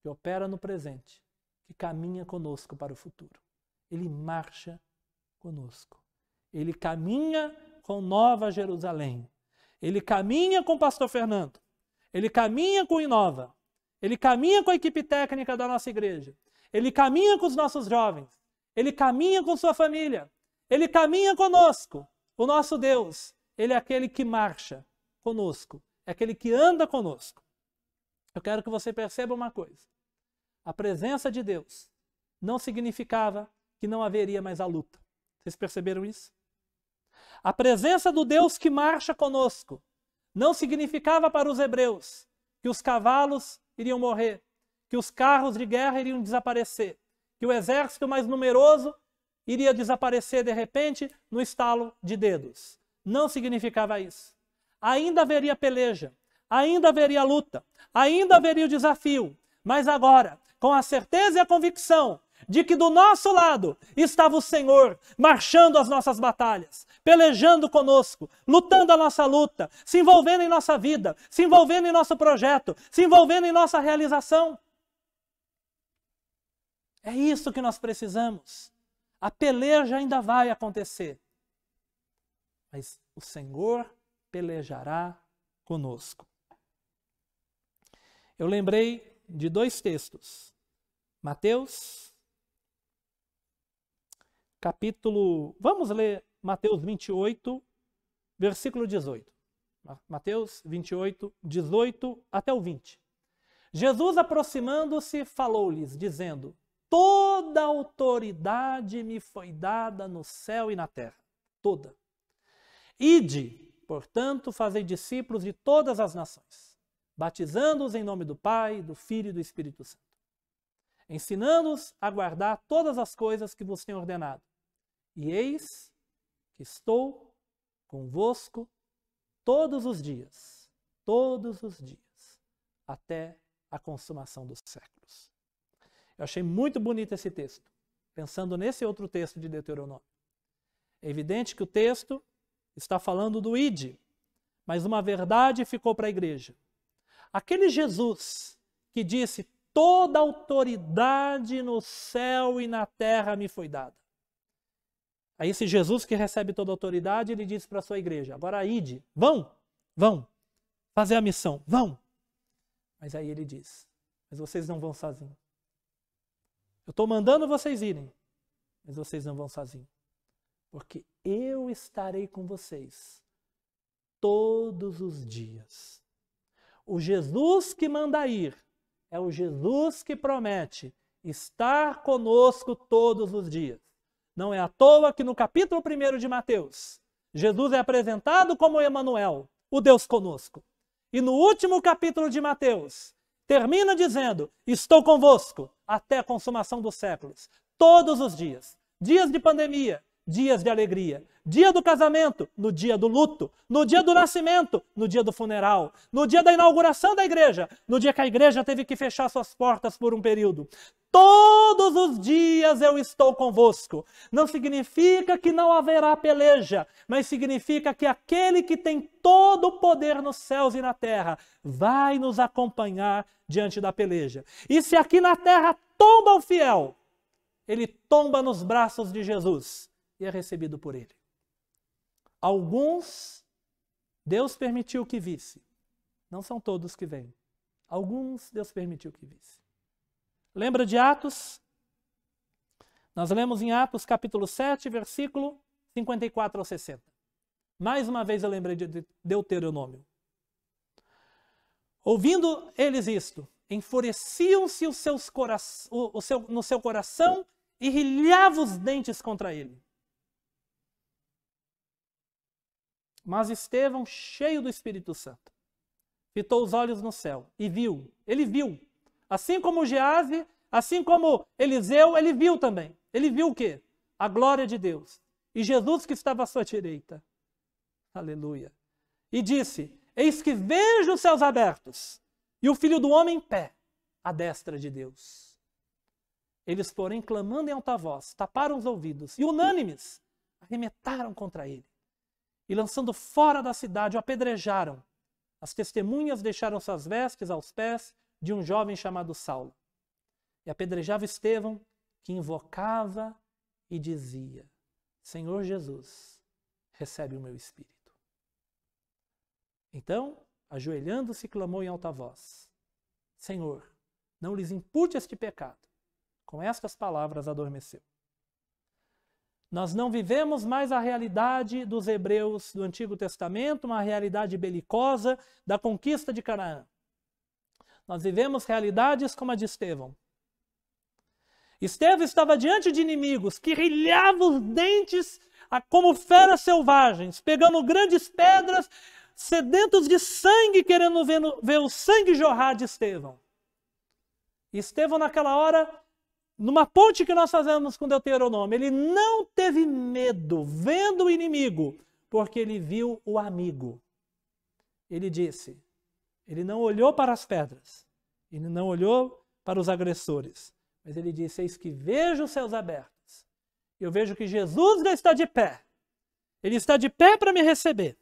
que opera no presente, que caminha conosco para o futuro. Ele marcha conosco. Ele caminha com Nova Jerusalém. Ele caminha com o pastor Fernando. Ele caminha com o Inova. Ele caminha com a equipe técnica da nossa igreja. Ele caminha com os nossos jovens. Ele caminha com sua família. Ele caminha conosco. O nosso Deus, ele é aquele que marcha conosco, é aquele que anda conosco. Eu quero que você perceba uma coisa. A presença de Deus não significava que não haveria mais a luta. Vocês perceberam isso? A presença do Deus que marcha conosco não significava para os hebreus que os cavalos iriam morrer, que os carros de guerra iriam desaparecer, que o exército mais numeroso iria desaparecer de repente no estalo de dedos. Não significava isso. Ainda haveria peleja, ainda haveria luta, ainda haveria o desafio, mas agora, com a certeza e a convicção de que do nosso lado estava o Senhor marchando as nossas batalhas, pelejando conosco, lutando a nossa luta, se envolvendo em nossa vida, se envolvendo em nosso projeto, se envolvendo em nossa realização. É isso que nós precisamos. A peleja ainda vai acontecer, mas o Senhor pelejará conosco. Eu lembrei de dois textos. Mateus capítulo. Vamos ler Mateus 28, versículo 18. Mateus 28, 18 até o 20. Jesus, aproximando-se, falou-lhes, dizendo: Toda autoridade me foi dada no céu e na terra, toda. Ide, portanto, fazei discípulos de todas as nações, batizando-os em nome do Pai, do Filho e do Espírito Santo, ensinando-os a guardar todas as coisas que vos tenho ordenado. E eis que estou convosco todos os dias, todos os dias, até a consumação dos séculos. Eu achei muito bonito esse texto, pensando nesse outro texto de Deuteronômio. É evidente que o texto está falando do Ide, mas uma verdade ficou para a igreja. Aquele Jesus que disse: Toda autoridade no céu e na terra me foi dada. Aí esse Jesus que recebe toda a autoridade, ele diz para a sua igreja: agora ide, vão, vão, fazer a missão, vão. Mas aí ele diz: mas vocês não vão sozinhos. Eu estou mandando vocês irem, mas vocês não vão sozinhos. Porque eu estarei com vocês todos os dias. O Jesus que manda ir é o Jesus que promete estar conosco todos os dias. Não é à toa que no capítulo 1 de Mateus, Jesus é apresentado como Emanuel, o Deus conosco. E no último capítulo de Mateus, termina dizendo: Estou convosco até a consumação dos séculos, todos os dias. Dias de pandemia, dias de alegria. Dia do casamento, no dia do luto. No dia do nascimento, no dia do funeral. No dia da inauguração da igreja, no dia que a igreja teve que fechar suas portas por um período. Todos os dias eu estou convosco. Não significa que não haverá peleja, mas significa que aquele que tem todo o poder nos céus e na terra vai nos acompanhar diante da peleja. E se aqui na terra tomba o fiel, ele tomba nos braços de Jesus e é recebido por ele. Alguns Deus permitiu que visse. Não são todos que vêm. Alguns Deus permitiu que visse. Lembra de Atos? Nós lemos em Atos capítulo 7, versículo 54 ao 60. Mais uma vez eu lembrei de Deuteronômio. Ouvindo eles isto, enfureciam-se o, o seu, no seu coração e rilhavam os dentes contra ele. Mas Estevão, cheio do Espírito Santo, fitou os olhos no céu e viu. Ele viu. Assim como Gease, assim como Eliseu, ele viu também. Ele viu o quê? A glória de Deus. E Jesus que estava à sua direita. Aleluia. E disse: Eis que vejo os céus abertos e o filho do homem em pé, à destra de Deus. Eles, porém, clamando em alta voz, taparam os ouvidos e, unânimes, arremetaram contra ele e lançando fora da cidade o apedrejaram. As testemunhas deixaram suas vestes aos pés de um jovem chamado Saulo. E apedrejava Estevão, que invocava e dizia: Senhor Jesus, recebe o meu espírito. Então, ajoelhando-se, clamou em alta voz: Senhor, não lhes impute este pecado. Com estas palavras adormeceu. Nós não vivemos mais a realidade dos hebreus do Antigo Testamento, uma realidade belicosa da conquista de Canaã. Nós vivemos realidades como a de Estevão. Estevão estava diante de inimigos que rilhavam os dentes como feras selvagens, pegando grandes pedras, sedentos de sangue, querendo ver, ver o sangue jorrar de Estevão. Estevão, naquela hora, numa ponte que nós fazemos com Deuteronômio, ele não teve medo vendo o inimigo, porque ele viu o amigo. Ele disse: ele não olhou para as pedras, ele não olhou para os agressores, mas ele disse: Eis que vejo os céus abertos, eu vejo que Jesus já está de pé, ele está de pé para me receber.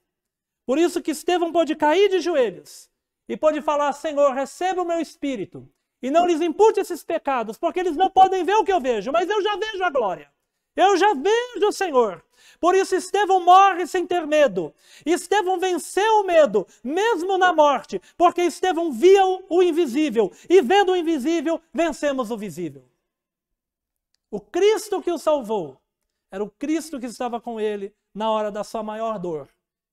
Por isso que Estevão pôde cair de joelhos e pôde falar: Senhor, receba o meu espírito e não lhes impute esses pecados, porque eles não podem ver o que eu vejo, mas eu já vejo a glória. Eu já vejo o Senhor. Por isso, Estevão morre sem ter medo. Estevão venceu o medo, mesmo na morte, porque Estevão via o invisível. E vendo o invisível, vencemos o visível. O Cristo que o salvou era o Cristo que estava com ele na hora da sua maior dor.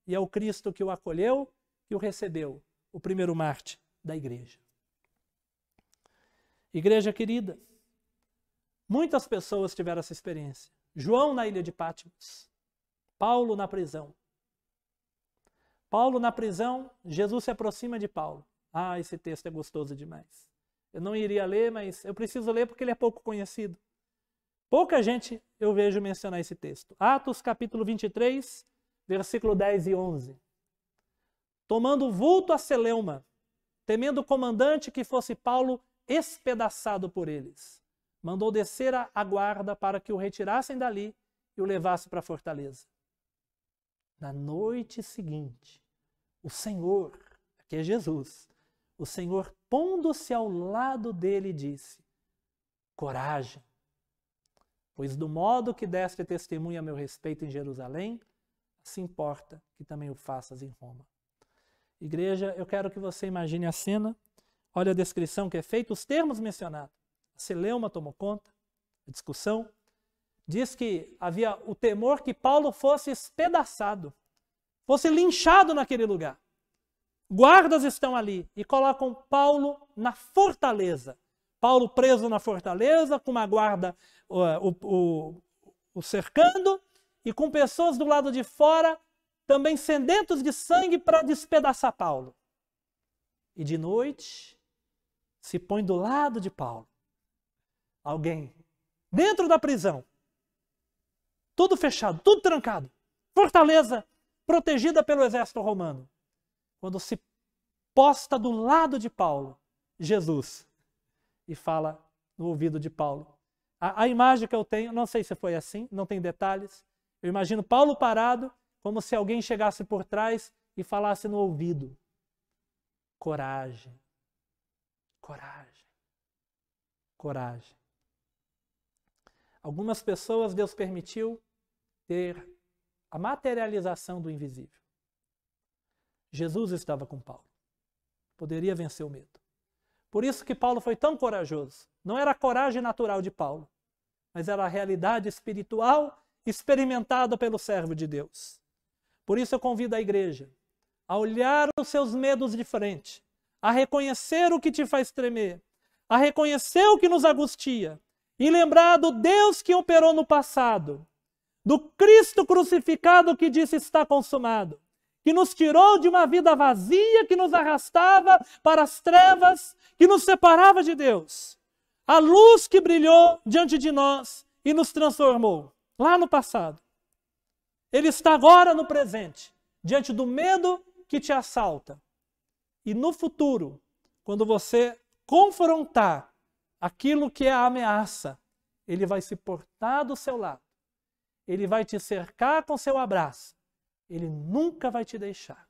E é o Cristo que o acolheu e o recebeu, o primeiro Marte da igreja. Igreja querida, muitas pessoas tiveram essa experiência. João na ilha de Patmos, Paulo na prisão. Paulo na prisão, Jesus se aproxima de Paulo. Ah, esse texto é gostoso demais. Eu não iria ler, mas eu preciso ler porque ele é pouco conhecido. Pouca gente eu vejo mencionar esse texto. Atos capítulo 23, versículo 10 e 11. Tomando vulto a Celeuma, temendo o comandante que fosse Paulo espedaçado por eles. Mandou descer a guarda para que o retirassem dali e o levasse para a fortaleza. Na noite seguinte, o Senhor, aqui é Jesus, o Senhor, pondo-se ao lado dele, disse: Coragem, pois do modo que deste testemunha a meu respeito em Jerusalém, se assim importa que também o faças em Roma. Igreja, eu quero que você imagine a cena Olha a descrição que é feita, os termos mencionados. A celeuma tomou conta, a discussão. Diz que havia o temor que Paulo fosse espedaçado, fosse linchado naquele lugar. Guardas estão ali e colocam Paulo na fortaleza. Paulo preso na fortaleza, com uma guarda o, o, o cercando e com pessoas do lado de fora também sedentos de sangue para despedaçar Paulo. E de noite, se põe do lado de Paulo. Alguém dentro da prisão, tudo fechado, tudo trancado, fortaleza protegida pelo exército romano. Quando se posta do lado de Paulo, Jesus, e fala no ouvido de Paulo. A, a imagem que eu tenho, não sei se foi assim, não tem detalhes. Eu imagino Paulo parado, como se alguém chegasse por trás e falasse no ouvido: coragem Coragem. Coragem. Algumas pessoas Deus permitiu ter a materialização do invisível. Jesus estava com Paulo. Poderia vencer o medo. Por isso que Paulo foi tão corajoso. Não era a coragem natural de Paulo, mas era a realidade espiritual experimentada pelo servo de Deus. Por isso eu convido a igreja a olhar os seus medos de frente a reconhecer o que te faz tremer, a reconhecer o que nos angustia e lembrar do Deus que operou no passado, do Cristo crucificado que disse está consumado, que nos tirou de uma vida vazia que nos arrastava para as trevas, que nos separava de Deus. A luz que brilhou diante de nós e nos transformou lá no passado. Ele está agora no presente, diante do medo que te assalta, e no futuro, quando você confrontar aquilo que é a ameaça, ele vai se portar do seu lado. Ele vai te cercar com seu abraço. Ele nunca vai te deixar.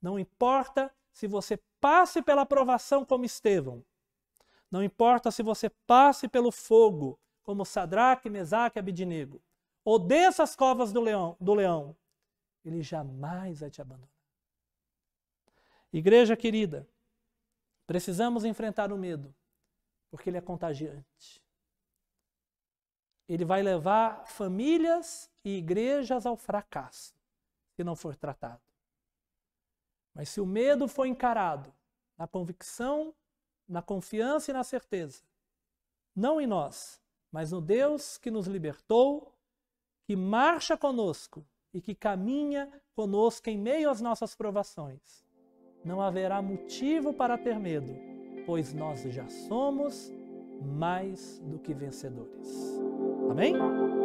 Não importa se você passe pela provação como Estevão. Não importa se você passe pelo fogo como Sadraque, Mesaque e Abidinego. Ou as covas do leão, do leão. Ele jamais vai te abandonar. Igreja querida, precisamos enfrentar o medo, porque ele é contagiante. Ele vai levar famílias e igrejas ao fracasso, se não for tratado. Mas se o medo for encarado na convicção, na confiança e na certeza, não em nós, mas no Deus que nos libertou, que marcha conosco e que caminha conosco em meio às nossas provações não haverá motivo para ter medo, pois nós já somos mais do que vencedores. Amém?